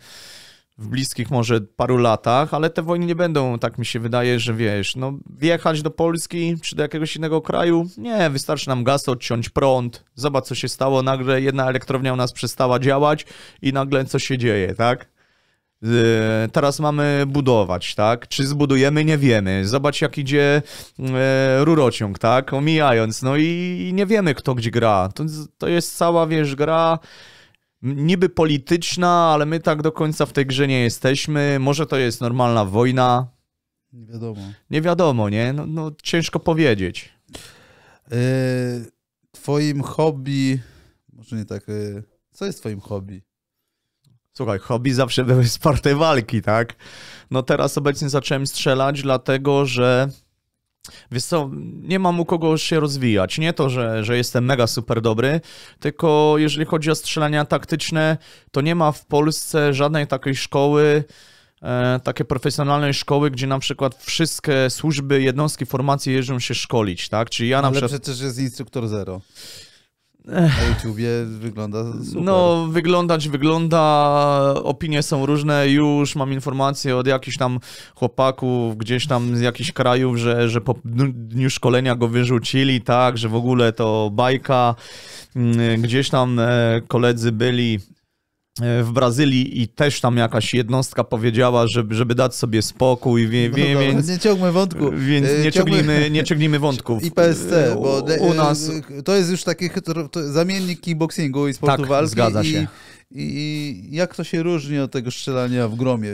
w bliskich może paru latach, ale te wojny nie będą, tak mi się wydaje, że wiesz, no wjechać do Polski czy do jakiegoś innego kraju, nie, wystarczy nam gaz odciąć, prąd, zobacz co się stało, nagle jedna elektrownia u nas przestała działać i nagle co się dzieje, tak? Yy, teraz mamy budować, tak? Czy zbudujemy, nie wiemy. Zobacz, jak idzie yy, rurociąg, tak? Omijając, no i nie wiemy, kto gdzie gra. To, to jest cała, wiesz, gra niby polityczna, ale my tak do końca w tej grze nie jesteśmy. Może to jest normalna wojna. Nie wiadomo. Nie wiadomo, nie? No, no ciężko powiedzieć. Yy, twoim hobby, może nie tak, yy, co jest twoim hobby? Słuchaj, hobby zawsze były sparte walki, tak? No teraz obecnie zacząłem strzelać, dlatego że Wiesz co, nie mam u kogo się rozwijać. Nie to, że, że jestem mega super dobry, tylko jeżeli chodzi o strzelania taktyczne, to nie ma w Polsce żadnej takiej szkoły, e, takiej profesjonalnej szkoły, gdzie na przykład wszystkie służby, jednostki, formacje jeżdżą się szkolić, tak? Czyli ja na Ale przykład... przecież jest instruktor zero. Na YouTubie wygląda super. No, wyglądać wygląda, opinie są różne. Już mam informacje od jakichś tam chłopaków, gdzieś tam z jakichś krajów, że, że po dniu szkolenia go wyrzucili, tak, że w ogóle to bajka. Mm, gdzieś tam e, koledzy byli E, w Brazylii i też tam jakaś jednostka powiedziała, żeby, żeby dać sobie spokój, wie, no wie, no więc... Nie ciągmy wątku. Więc e, nie, ciągmy... ciągnijmy, nie ciągnijmy <laughs> wątków. I PSC, e, bo u, u nas... To jest już taki to, to zamiennik kickboxingu i sportu tak, walki. zgadza się. I i jak to się różni od tego strzelania w gromie,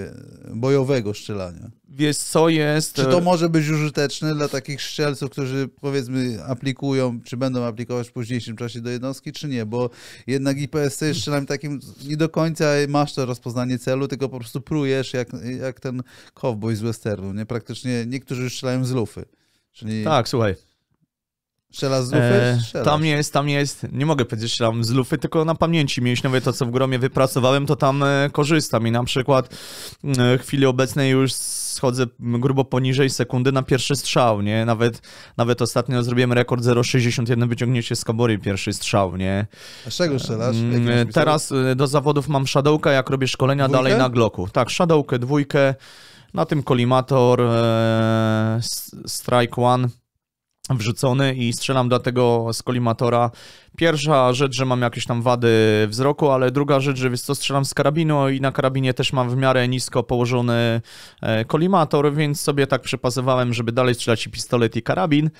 bojowego strzelania? Wiesz, co jest. Czy e, to może być użyteczne dla takich strzelców, którzy powiedzmy aplikują, czy będą aplikować w późniejszym czasie do jednostki, czy nie? Bo jednak IPSC jest strzelaniem takim, nie do końca masz to rozpoznanie celu, tylko po prostu prujesz jak, jak ten cowboy z westernu. Nie? Praktycznie niektórzy już strzelają z lufy. Czyli... Tak, słuchaj. Strzela z lufy? E, tam jest, tam jest. Nie mogę powiedzieć, że tam z lufy, tylko na pamięci mięśniowej to, co w gromie wypracowałem, to tam e, korzystam. I na przykład mm, e, w chwili obecnej już schodzę grubo poniżej sekundy na pierwszy strzał, nie? Nawet, nawet ostatnio zrobiłem rekord 0,61 wyciągnięcie z kabory pierwszy strzał, nie? A z czego strzelasz? Mm, teraz do zawodów mam shadowka, jak robię szkolenia dwójkę? dalej na gloku. Tak, shadowkę, dwójkę, na tym kolimator, strike one wrzucony i strzelam do tego z kolimatora. Pierwsza rzecz, że mam jakieś tam wady wzroku, ale druga rzecz, że wiesz co, strzelam z karabinu i na karabinie też mam w miarę nisko położony e, kolimator, więc sobie tak przypasowałem, żeby dalej strzelać i pistolet i karabin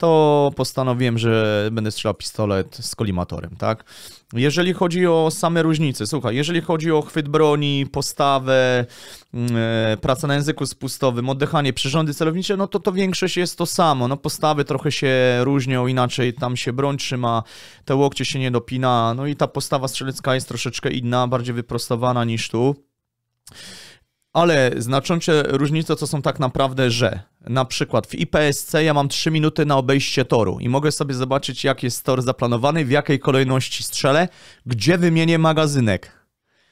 to postanowiłem, że będę strzelał pistolet z kolimatorem, tak? Jeżeli chodzi o same różnice, słuchaj, jeżeli chodzi o chwyt broni, postawę, praca mm, e, pracę na języku spustowym, oddychanie, przyrządy celownicze, no to to większość jest to samo. No postawy trochę się różnią, inaczej tam się broń trzyma, te łokcie się nie dopina, no i ta postawa strzelecka jest troszeczkę inna, bardziej wyprostowana niż tu ale znaczące różnice to są tak naprawdę, że na przykład w IPSC ja mam 3 minuty na obejście toru i mogę sobie zobaczyć, jak jest tor zaplanowany, w jakiej kolejności strzelę, gdzie wymienię magazynek.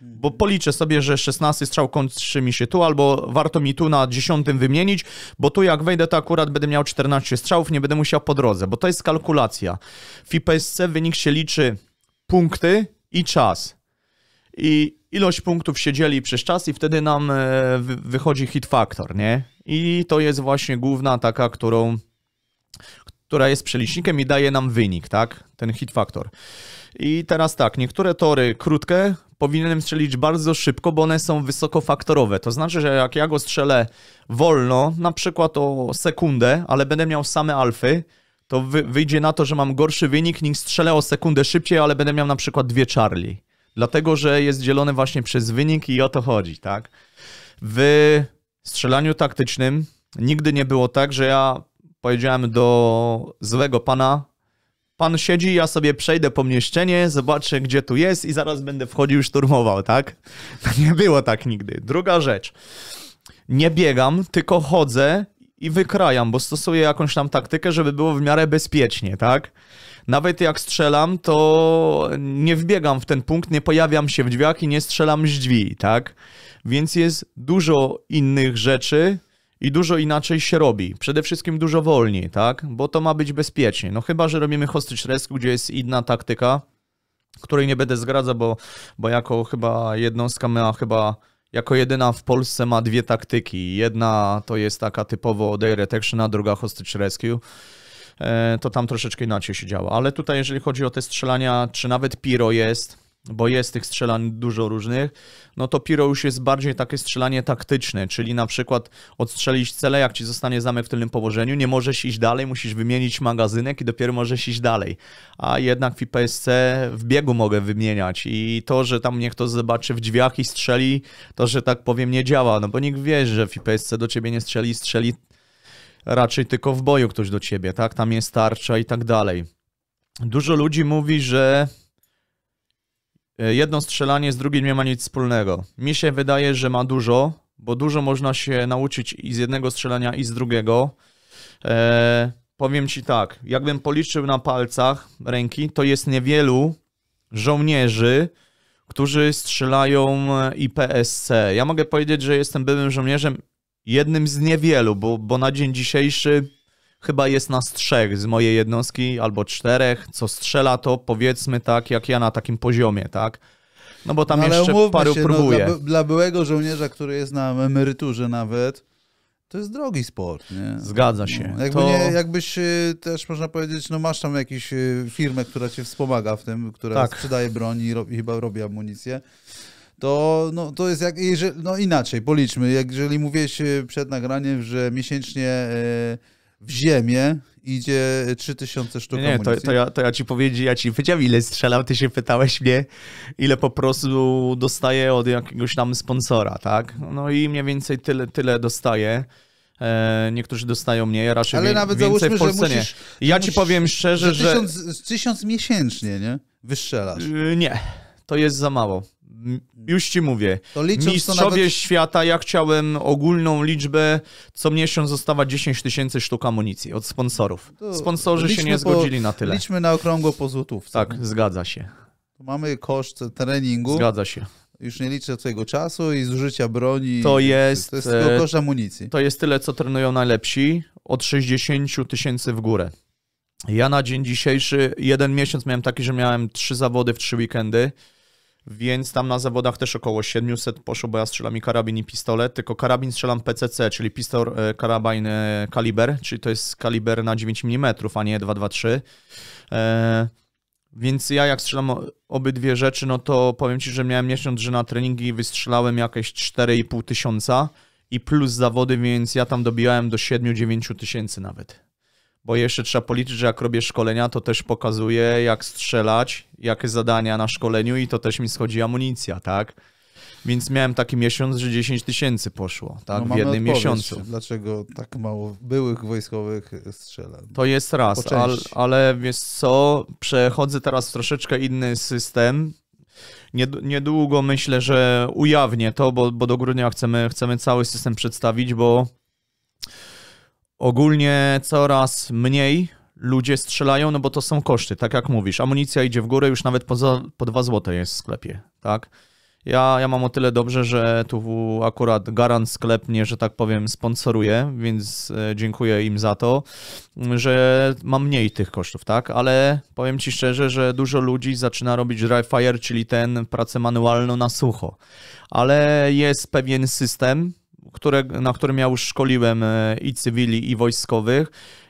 Bo mhm. policzę sobie, że 16 strzał kończy mi się tu, albo warto mi tu na 10 wymienić, bo tu jak wejdę, to akurat będę miał 14 strzałów, nie będę musiał po drodze, bo to jest kalkulacja. W IPSC wynik się liczy punkty i czas. I ilość punktów siedzieli przez czas i wtedy nam e, wychodzi hit factor, nie? I to jest właśnie główna taka, którą, która jest przelicznikiem i daje nam wynik, tak? Ten hit factor. I teraz tak, niektóre tory krótkie powinienem strzelić bardzo szybko, bo one są wysokofaktorowe. To znaczy, że jak ja go strzelę wolno, na przykład o sekundę, ale będę miał same alfy, to wyjdzie na to, że mam gorszy wynik niż strzelę o sekundę szybciej, ale będę miał na przykład dwie Charlie dlatego że jest dzielone właśnie przez wynik i o to chodzi, tak? W strzelaniu taktycznym nigdy nie było tak, że ja powiedziałem do złego pana, pan siedzi, ja sobie przejdę pomieszczenie, zobaczę gdzie tu jest i zaraz będę wchodził, szturmował, tak? <laughs> No nie było tak nigdy. Druga rzecz. Nie biegam, tylko chodzę i wykrajam, bo stosuję jakąś tam taktykę, żeby było w miarę bezpiecznie, tak? Nawet jak strzelam, to nie wbiegam w ten punkt, nie pojawiam się w drzwiach i nie strzelam z drzwi, tak? Więc jest dużo innych rzeczy, i dużo inaczej się robi. Przede wszystkim dużo wolniej, tak? Bo to ma być bezpiecznie. No chyba, że robimy hostage rescue, gdzie jest inna taktyka, której nie będę zgradzał, bo, bo jako chyba jedną z chyba jako jedyna w Polsce ma dwie taktyki. Jedna to jest taka typowo day retection, a druga hostage rescue. E, to tam troszeczkę inaczej się działa. Ale tutaj, jeżeli chodzi o te strzelania, czy nawet piro jest, bo jest tych strzelań dużo różnych, no to piro już jest bardziej takie strzelanie taktyczne, czyli na przykład odstrzelić cele, jak ci zostanie zamek w tylnym położeniu, nie możesz iść dalej, musisz wymienić magazynek i dopiero możesz iść dalej. A jednak w IPSC w biegu mogę wymieniać i to, że tam niech to zobaczy w drzwiach i strzeli, to, że tak powiem, nie działa, no bo nikt wie, że w IPSC do ciebie nie strzeli, strzeli raczej tylko w boju ktoś do ciebie, tak? Tam jest tarcza i tak dalej. Dużo ludzi mówi, że e, jedno strzelanie z drugim nie ma nic wspólnego. Mi się wydaje, że ma dużo, bo dużo można się nauczyć i z jednego strzelania, i z drugiego. Eee, powiem ci tak, jakbym policzył na palcach ręki, to jest niewielu żołnierzy, którzy strzelają e, IPSC. Ja mogę powiedzieć, że jestem byłym żołnierzem jednym z niewielu, bo, bo na dzień dzisiejszy chyba jest nas trzech z mojej jednostki albo czterech, co strzela to powiedzmy tak jak ja na takim poziomie, tak? No bo tam no, jeszcze paru się, próbuje. No, dla, dla byłego żołnierza, który jest na emeryturze nawet, to jest drogi sport. Nie? Zgadza no, się. No, jakby to... nie, jakbyś y, też można powiedzieć, no masz tam jakąś y, firmę, która cię wspomaga w tym, która tak. sprzedaje broń i, chyba robi amunicję to, no, to jest jak, jeżeli, no inaczej, policzmy, jeżeli mówiłeś e, przed nagraniem, że miesięcznie e, w ziemię idzie 3000 sztuk Nie, to, to, ja, to ja ci powiedziałem, ja ci wiedziałem ile strzelam, ty się pytałeś mnie, ile po prostu dostaję od jakiegoś tam sponsora, tak? No i mniej więcej tyle, tyle dostaję. E, niektórzy dostają mniej, ja raczej Ale nawet więcej załóżmy, w Polsce że musisz, nie. Ja musisz, ci powiem szczerze, że... Tysiąc, że... tysiąc miesięcznie, nie? Wystrzelasz. E, nie, to jest za mało już ci mówię. To Mistrzowie to nawet... świata, ja chciałem ogólną liczbę, co miesiąc zostawa 10 tysięcy sztuk amunicji od sponsorów. To Sponsorzy się nie zgodzili po, na tyle. Liczmy na okrągło po złotówce. Tak, nie? zgadza się. Mamy koszt treningu. Zgadza się. Już nie liczę twojego czasu i zużycia broni. To jest, to jest e, koszt amunicji. To jest tyle, co trenują najlepsi. Od 60 tysięcy w górę. Ja na dzień dzisiejszy, jeden miesiąc miałem taki, że miałem trzy zawody w trzy weekendy więc tam na zawodach też około 700 poszło, bo ja strzelam i karabin i pistolet, tylko karabin strzelam PCC, czyli pistol, e, karabin e, kaliber, czyli to jest kaliber na 9 mm, a nie 223. E, więc ja jak strzelam obydwie rzeczy, no to powiem Ci, że miałem miesiąc, że na treningi wystrzelałem jakieś 4,5 tysiąca i plus zawody, więc ja tam dobijałem do 7-9 tysięcy nawet bo jeszcze trzeba policzyć, że jak robię szkolenia, to też pokazuję, jak strzelać, jakie zadania na szkoleniu i to też mi schodzi amunicja, tak? Więc miałem taki miesiąc, że 10 tysięcy poszło, tak? No, w jednym miesiącu. Dlaczego tak mało byłych wojskowych strzela? To jest raz, ale, ale wiesz co, przechodzę teraz troszeczkę inny system. Niedługo myślę, że ujawnię to, bo, bo do grudnia chcemy, chcemy cały system przedstawić, bo ogólnie coraz mniej ludzie strzelają, no bo to są koszty, tak jak mówisz. Amunicja idzie w górę, już nawet poza, po 2 złote jest w sklepie, tak? Ja, ja mam o tyle dobrze, że tu akurat Garant sklep mnie, że tak powiem, sponsoruje, więc e, dziękuję im za to, że mam mniej tych kosztów, tak? Ale powiem Ci szczerze, że dużo ludzi zaczyna robić dry fire, czyli ten pracę manualną na sucho. Ale jest pewien system, które, na którym ja już szkoliłem e, i cywili, i wojskowych.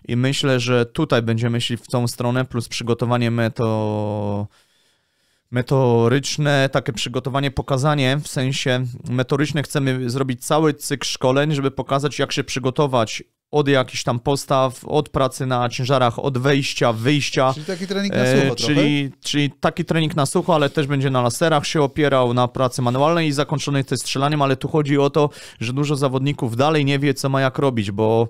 I myślę, że tutaj będziemy iść w tą stronę, plus przygotowanie meto metoryczne, takie przygotowanie, pokazanie w sensie metoryczne. Chcemy zrobić cały cykl szkoleń, żeby pokazać, jak się przygotować od jakichś tam postaw, od pracy na ciężarach, od wejścia, wyjścia. Czyli taki trening na e, sucho e, czyli, czyli, taki trening na sucho, ale też będzie na laserach się opierał, na pracy manualnej i zakończonej jest strzelaniem, ale tu chodzi o to, że dużo zawodników dalej nie wie, co ma jak robić, bo,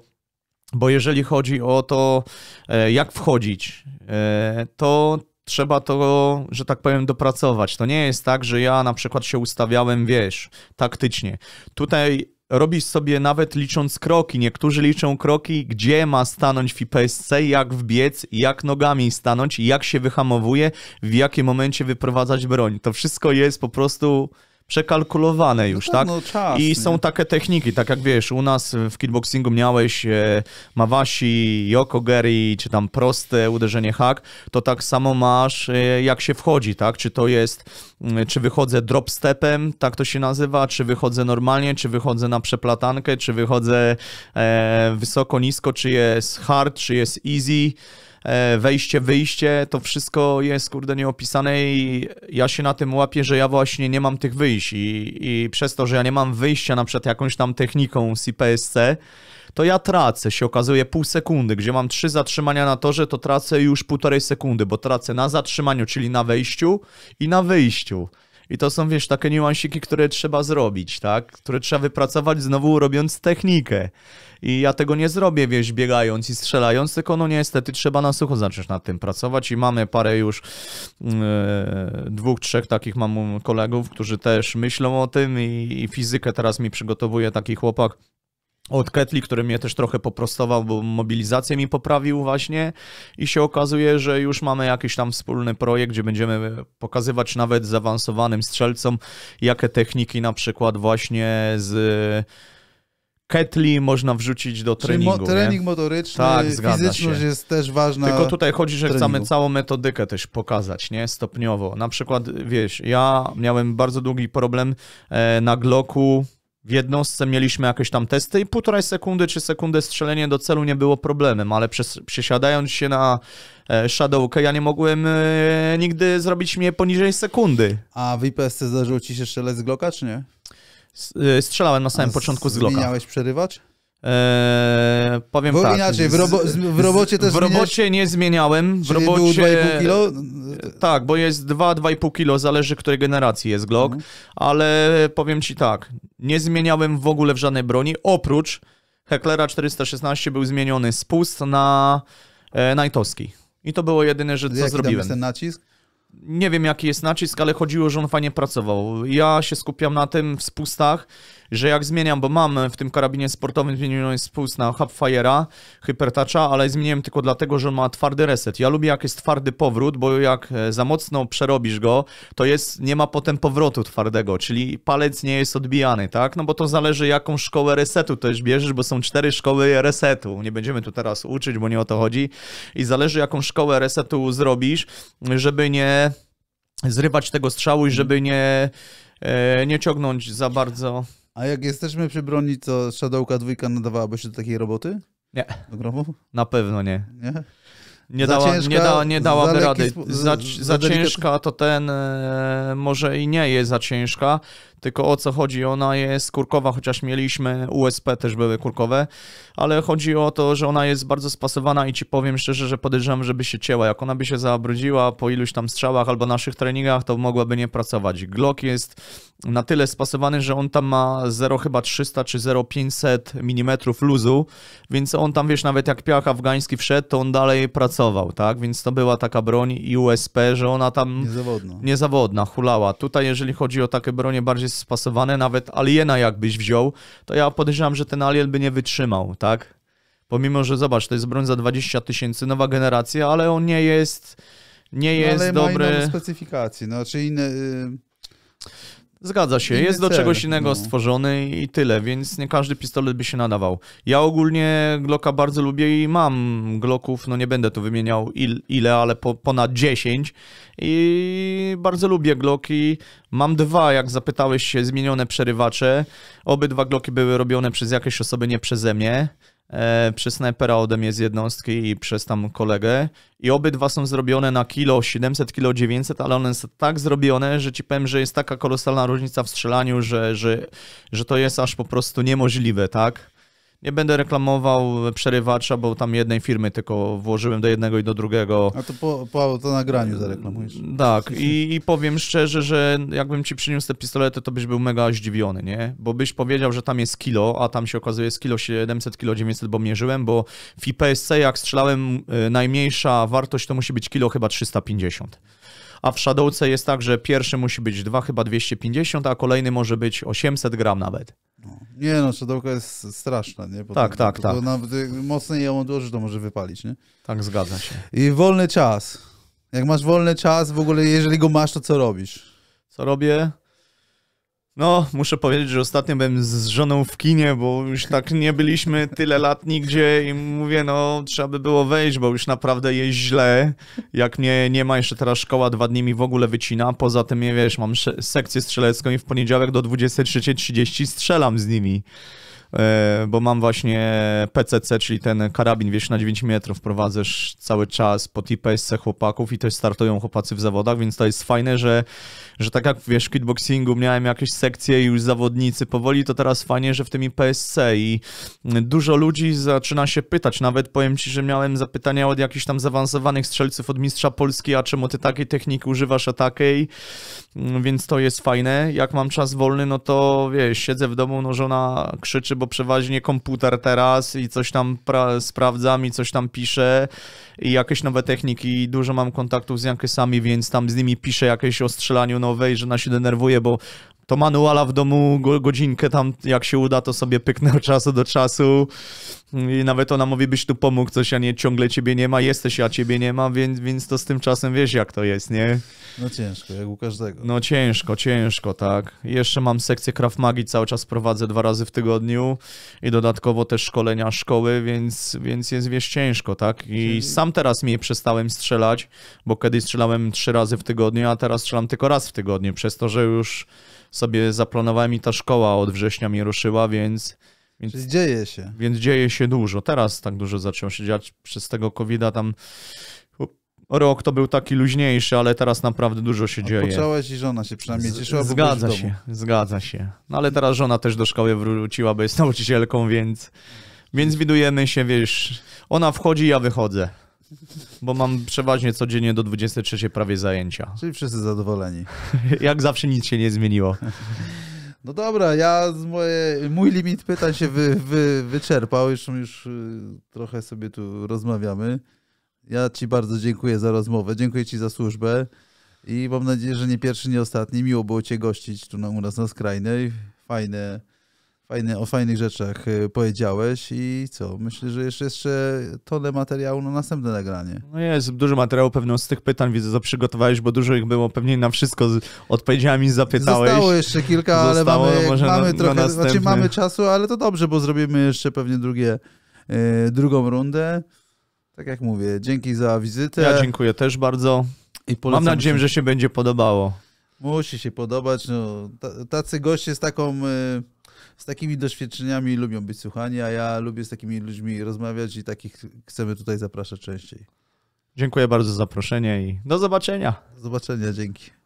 bo jeżeli chodzi o to, e, jak wchodzić, e, to trzeba to, że tak powiem, dopracować. To nie jest tak, że ja na przykład się ustawiałem, wiesz, taktycznie. Tutaj robisz sobie nawet licząc kroki. Niektórzy liczą kroki, gdzie ma stanąć w IPSC, jak wbiec, jak nogami stanąć, jak się wyhamowuje, w jakim momencie wyprowadzać broń. To wszystko jest po prostu przekalkulowane no już, no tak? No, czas, I są takie techniki, tak jak wiesz, u nas w kickboxingu miałeś e, Mawashi, Yokogeri, czy tam proste uderzenie hak, to tak samo masz, e, jak się wchodzi, tak? Czy to jest, e, czy wychodzę drop stepem, tak to się nazywa, czy wychodzę normalnie, czy wychodzę na przeplatankę, czy wychodzę e, wysoko, nisko, czy jest hard, czy jest easy, E, wejście, wyjście, to wszystko jest kurde nieopisane i ja się na tym łapię, że ja właśnie nie mam tych wyjść i, i przez to, że ja nie mam wyjścia na przykład jakąś tam techniką IPSC, to ja tracę, się okazuje pół sekundy, gdzie mam trzy zatrzymania na torze, to tracę już półtorej sekundy, bo tracę na zatrzymaniu, czyli na wejściu i na wyjściu. I to są, wiesz, takie niuansiki, które trzeba zrobić, tak? Które trzeba wypracować znowu robiąc technikę. I ja tego nie zrobię, wiesz, biegając i strzelając, tylko no niestety trzeba na sucho zacząć nad tym pracować i mamy parę już yy, dwóch, trzech takich mam kolegów, którzy też myślą o tym i, i fizykę teraz mi przygotowuje taki chłopak, od Ketli, który mnie też trochę poprostował, bo mobilizację mi poprawił właśnie i się okazuje, że już mamy jakiś tam wspólny projekt, gdzie będziemy pokazywać nawet zaawansowanym strzelcom, jakie techniki na przykład właśnie z ketli można wrzucić do treningu. Czyli mo trening nie? motoryczny, tak, fizyczność się. jest też ważna. Tylko tutaj chodzi, że chcemy całą metodykę też pokazać, nie? Stopniowo. Na przykład, wiesz, ja miałem bardzo długi problem e, na Glocku, w jednostce mieliśmy jakieś tam testy i półtorej sekundy czy sekundę strzelenie do celu nie było problemem, ale przesiadając się na e, Shadowkę, ja nie mogłem e, nigdy zrobić mnie poniżej sekundy. A w IPSC ci się strzelec z Glocka, czy nie? S- e, Strzelałem na samym A z Glocka. Zmieniałeś przerywacz? Eee, powiem Bo tak. inaczej, w, robo w robocie też W robocie zmieniasz... nie zmieniałem. W robocie. 2,5 kilo? Tak, bo jest 2-2,5 kilo, zależy której generacji jest Glock. Mhm. Ale powiem ci tak, nie zmieniałem w ogóle w żadnej broni. Oprócz Hecklera 416 był zmieniony z pust na e, Najtowski. I to było jedyne, że co Jaki zrobiłem. Jaki ten nacisk? Nie wiem, jaki jest nacisk, ale chodziło, że on fajnie pracował. Ja się skupiam na tym w spustach że jak zmieniam, bo mam w tym karabinie sportowym zmieniony spust na Hubfire'a, Hypertoucha, ale zmieniłem tylko dlatego, że ma twardy reset. Ja lubię jak jest twardy powrót, bo jak e, za mocno przerobisz go, to jest, nie ma potem powrotu twardego, czyli palec nie jest odbijany, tak? No bo to zależy jaką szkołę resetu też bierzesz, bo są cztery szkoły resetu. Nie będziemy tu teraz uczyć, bo nie o to chodzi. I zależy jaką szkołę resetu zrobisz, żeby nie zrywać tego strzału i żeby nie, e, nie ciągnąć za bardzo. A jak jesteśmy przy broni, to Shadowka dwójka nadawałaby się do takiej roboty? Nie. Do gromu? Na pewno nie. Nie? Nie, za dała, ciężka, nie, dała, nie dałaby za rady. Za, za, za ciężka to ten e, może i nie jest za ciężka, tylko o co chodzi? Ona jest kurkowa, chociaż mieliśmy USP też były kurkowe, ale chodzi o to, że ona jest bardzo spasowana i ci powiem szczerze, że podejrzewam, żeby się cięła. Jak ona by się zabrudziła po iluś tam strzałach albo naszych treningach, to mogłaby nie pracować. Glock jest na tyle spasowany, że on tam ma 0 chyba 300 czy 0,500 mm luzu, więc on tam, wiesz, nawet jak piach afgański wszedł, to on dalej pracował, tak? Więc to była taka broń i USP, że ona tam... Niezawodna. Niezawodna, hulała. Tutaj, jeżeli chodzi o takie bronie bardziej jest spasowane, nawet aliena jakbyś wziął, to ja podejrzewam, że ten alien by nie wytrzymał, tak? Pomimo, że zobacz, to jest broń za 20 tysięcy, nowa generacja, ale on nie jest, nie no, jest no, ale dobry. Ma specyfikacji, no, czy inne... Yy Zgadza się, jest do cel, czegoś innego no. stworzony i tyle, więc nie każdy pistolet by się nadawał. Ja ogólnie Glocka bardzo lubię i mam Glocków, no nie będę tu wymieniał il, ile, ale po, ponad 10 i bardzo lubię Glocki. Mam dwa, jak zapytałeś się, zmienione przerywacze. Obydwa Glocki były robione przez jakieś osoby, nie przeze mnie. E, przez snajpera ode mnie z jednostki i przez tam kolegę. I obydwa są zrobione na kilo 700, kilo 900, ale one są tak zrobione, że ci powiem, że jest taka kolosalna różnica w strzelaniu, że, że, że to jest aż po prostu niemożliwe, tak? Nie będę reklamował przerywacza, bo tam jednej firmy tylko włożyłem do jednego i do drugiego. A to po, po to nagraniu zareklamujesz. Tak, i, i powiem szczerze, że jakbym ci przyniósł te pistolety, to byś był mega zdziwiony, nie? Bo byś powiedział, że tam jest kilo, a tam się okazuje jest kilo 700, kilo 900, bo mierzyłem, bo w IPSC jak strzelałem y, najmniejsza wartość to musi być kilo chyba 350 a w Shadowce jest tak, że pierwszy musi być 2, chyba 250, a kolejny może być 800 gram nawet. No. Nie no, szydełko jest straszna, nie? tak, tak, tak. Nawet mocniej ją odłożysz, to może wypalić, nie? Tak, zgadza się. I wolny czas. Jak masz wolny czas, w ogóle jeżeli go masz, to co robisz? Co robię? No, muszę powiedzieć, że ostatnio byłem z żoną w kinie, bo już tak nie byliśmy tyle lat nigdzie i mówię, no, trzeba by było wejść, bo już naprawdę jest źle. Jak mnie nie ma, jeszcze teraz szkoła dwa dni mi w ogóle wycina. Poza tym, nie wiesz, mam sekcję strzelecką i w poniedziałek do 23.30 strzelam z nimi. E, bo mam właśnie PCC, czyli ten karabin, wiesz, na 9 metrów prowadzisz cały czas po TPSC chłopaków i też startują chłopacy w zawodach, więc to jest fajne, że, że tak jak wiesz, w kickboxingu miałem jakieś sekcje i już zawodnicy powoli, to teraz fajnie, że w tym PSC i dużo ludzi zaczyna się pytać, nawet powiem Ci, że miałem zapytania od jakichś tam zaawansowanych strzelców od mistrza Polski, a czemu Ty takiej techniki używasz, a takiej, mm, więc to jest fajne. Jak mam czas wolny, no to wiesz, siedzę w domu, no żona krzyczy, bo przeważnie komputer teraz i coś tam sprawdzam i coś tam piszę i jakieś nowe techniki. Dużo mam kontaktów z Jankesami, więc tam z nimi piszę jakieś o strzelaniu nowej, że na się denerwuje, bo to manuala w domu godzinkę tam, jak się uda, to sobie pyknę od czasu do czasu. I nawet ona mówi, byś tu pomógł coś, a nie ciągle ciebie nie ma, jesteś, a ciebie nie ma, więc, więc to z tym czasem wiesz, jak to jest, nie? No ciężko, jak u każdego. No ciężko, ciężko, tak. jeszcze mam sekcję Krav Magi, cały czas prowadzę dwa razy w tygodniu i dodatkowo też szkolenia szkoły, więc, więc jest, wiesz, ciężko, tak? I Czyli... sam teraz mi przestałem strzelać, bo kiedyś strzelałem trzy razy w tygodniu, a teraz strzelam tylko raz w tygodniu, przez to, że już sobie zaplanowałem i ta szkoła od września mi ruszyła, więc... Więc Czyli dzieje się. Więc dzieje się dużo. Teraz tak dużo zaczęło się dziać przez tego COVID-a tam... Rok to był taki luźniejszy, ale teraz naprawdę dużo się dzieje. Poczęłaś i żona się przynajmniej cieszyła. Zgadza się, zgadza się. No ale teraz żona też do szkoły wróciła, bo jest nauczycielką, więc, więc widujemy się, wiesz, ona wchodzi, ja wychodzę. Bo mam przeważnie codziennie do 23 prawie zajęcia. Czyli wszyscy zadowoleni. <laughs> Jak zawsze nic się nie zmieniło. <laughs> No dobra, ja moje, mój limit pytań się wy, wy, wyczerpał, już, już y, trochę sobie tu rozmawiamy. Ja Ci bardzo dziękuję za rozmowę, dziękuję Ci za służbę i mam nadzieję, że nie pierwszy, nie ostatni. Miło było Cię gościć tu na, u nas na Skrajnej. Fajne Fajne, o fajnych rzeczach y, powiedziałeś i co? Myślę, że jeszcze, jeszcze tonę materiału na następne nagranie. No jest, dużo materiału pewno z tych pytań widzę, co przygotowałeś, bo dużo ich było, pewnie na wszystko z odpowiedziami zapytałeś. Zostało jeszcze kilka, Zostało, ale mamy, mamy na, trochę, na znaczy mamy czasu, ale to dobrze, bo zrobimy jeszcze pewnie drugie, yy, drugą rundę. Tak jak mówię, dzięki za wizytę. Ja dziękuję też bardzo. I Mam nadzieję, się. że się będzie podobało. Musi się podobać. No, tacy goście z taką... Yy, z takimi doświadczeniami lubią być słuchani, a ja lubię z takimi ludźmi rozmawiać i takich chcemy tutaj zapraszać częściej. Dziękuję bardzo za zaproszenie i do zobaczenia. Do zobaczenia, dzięki.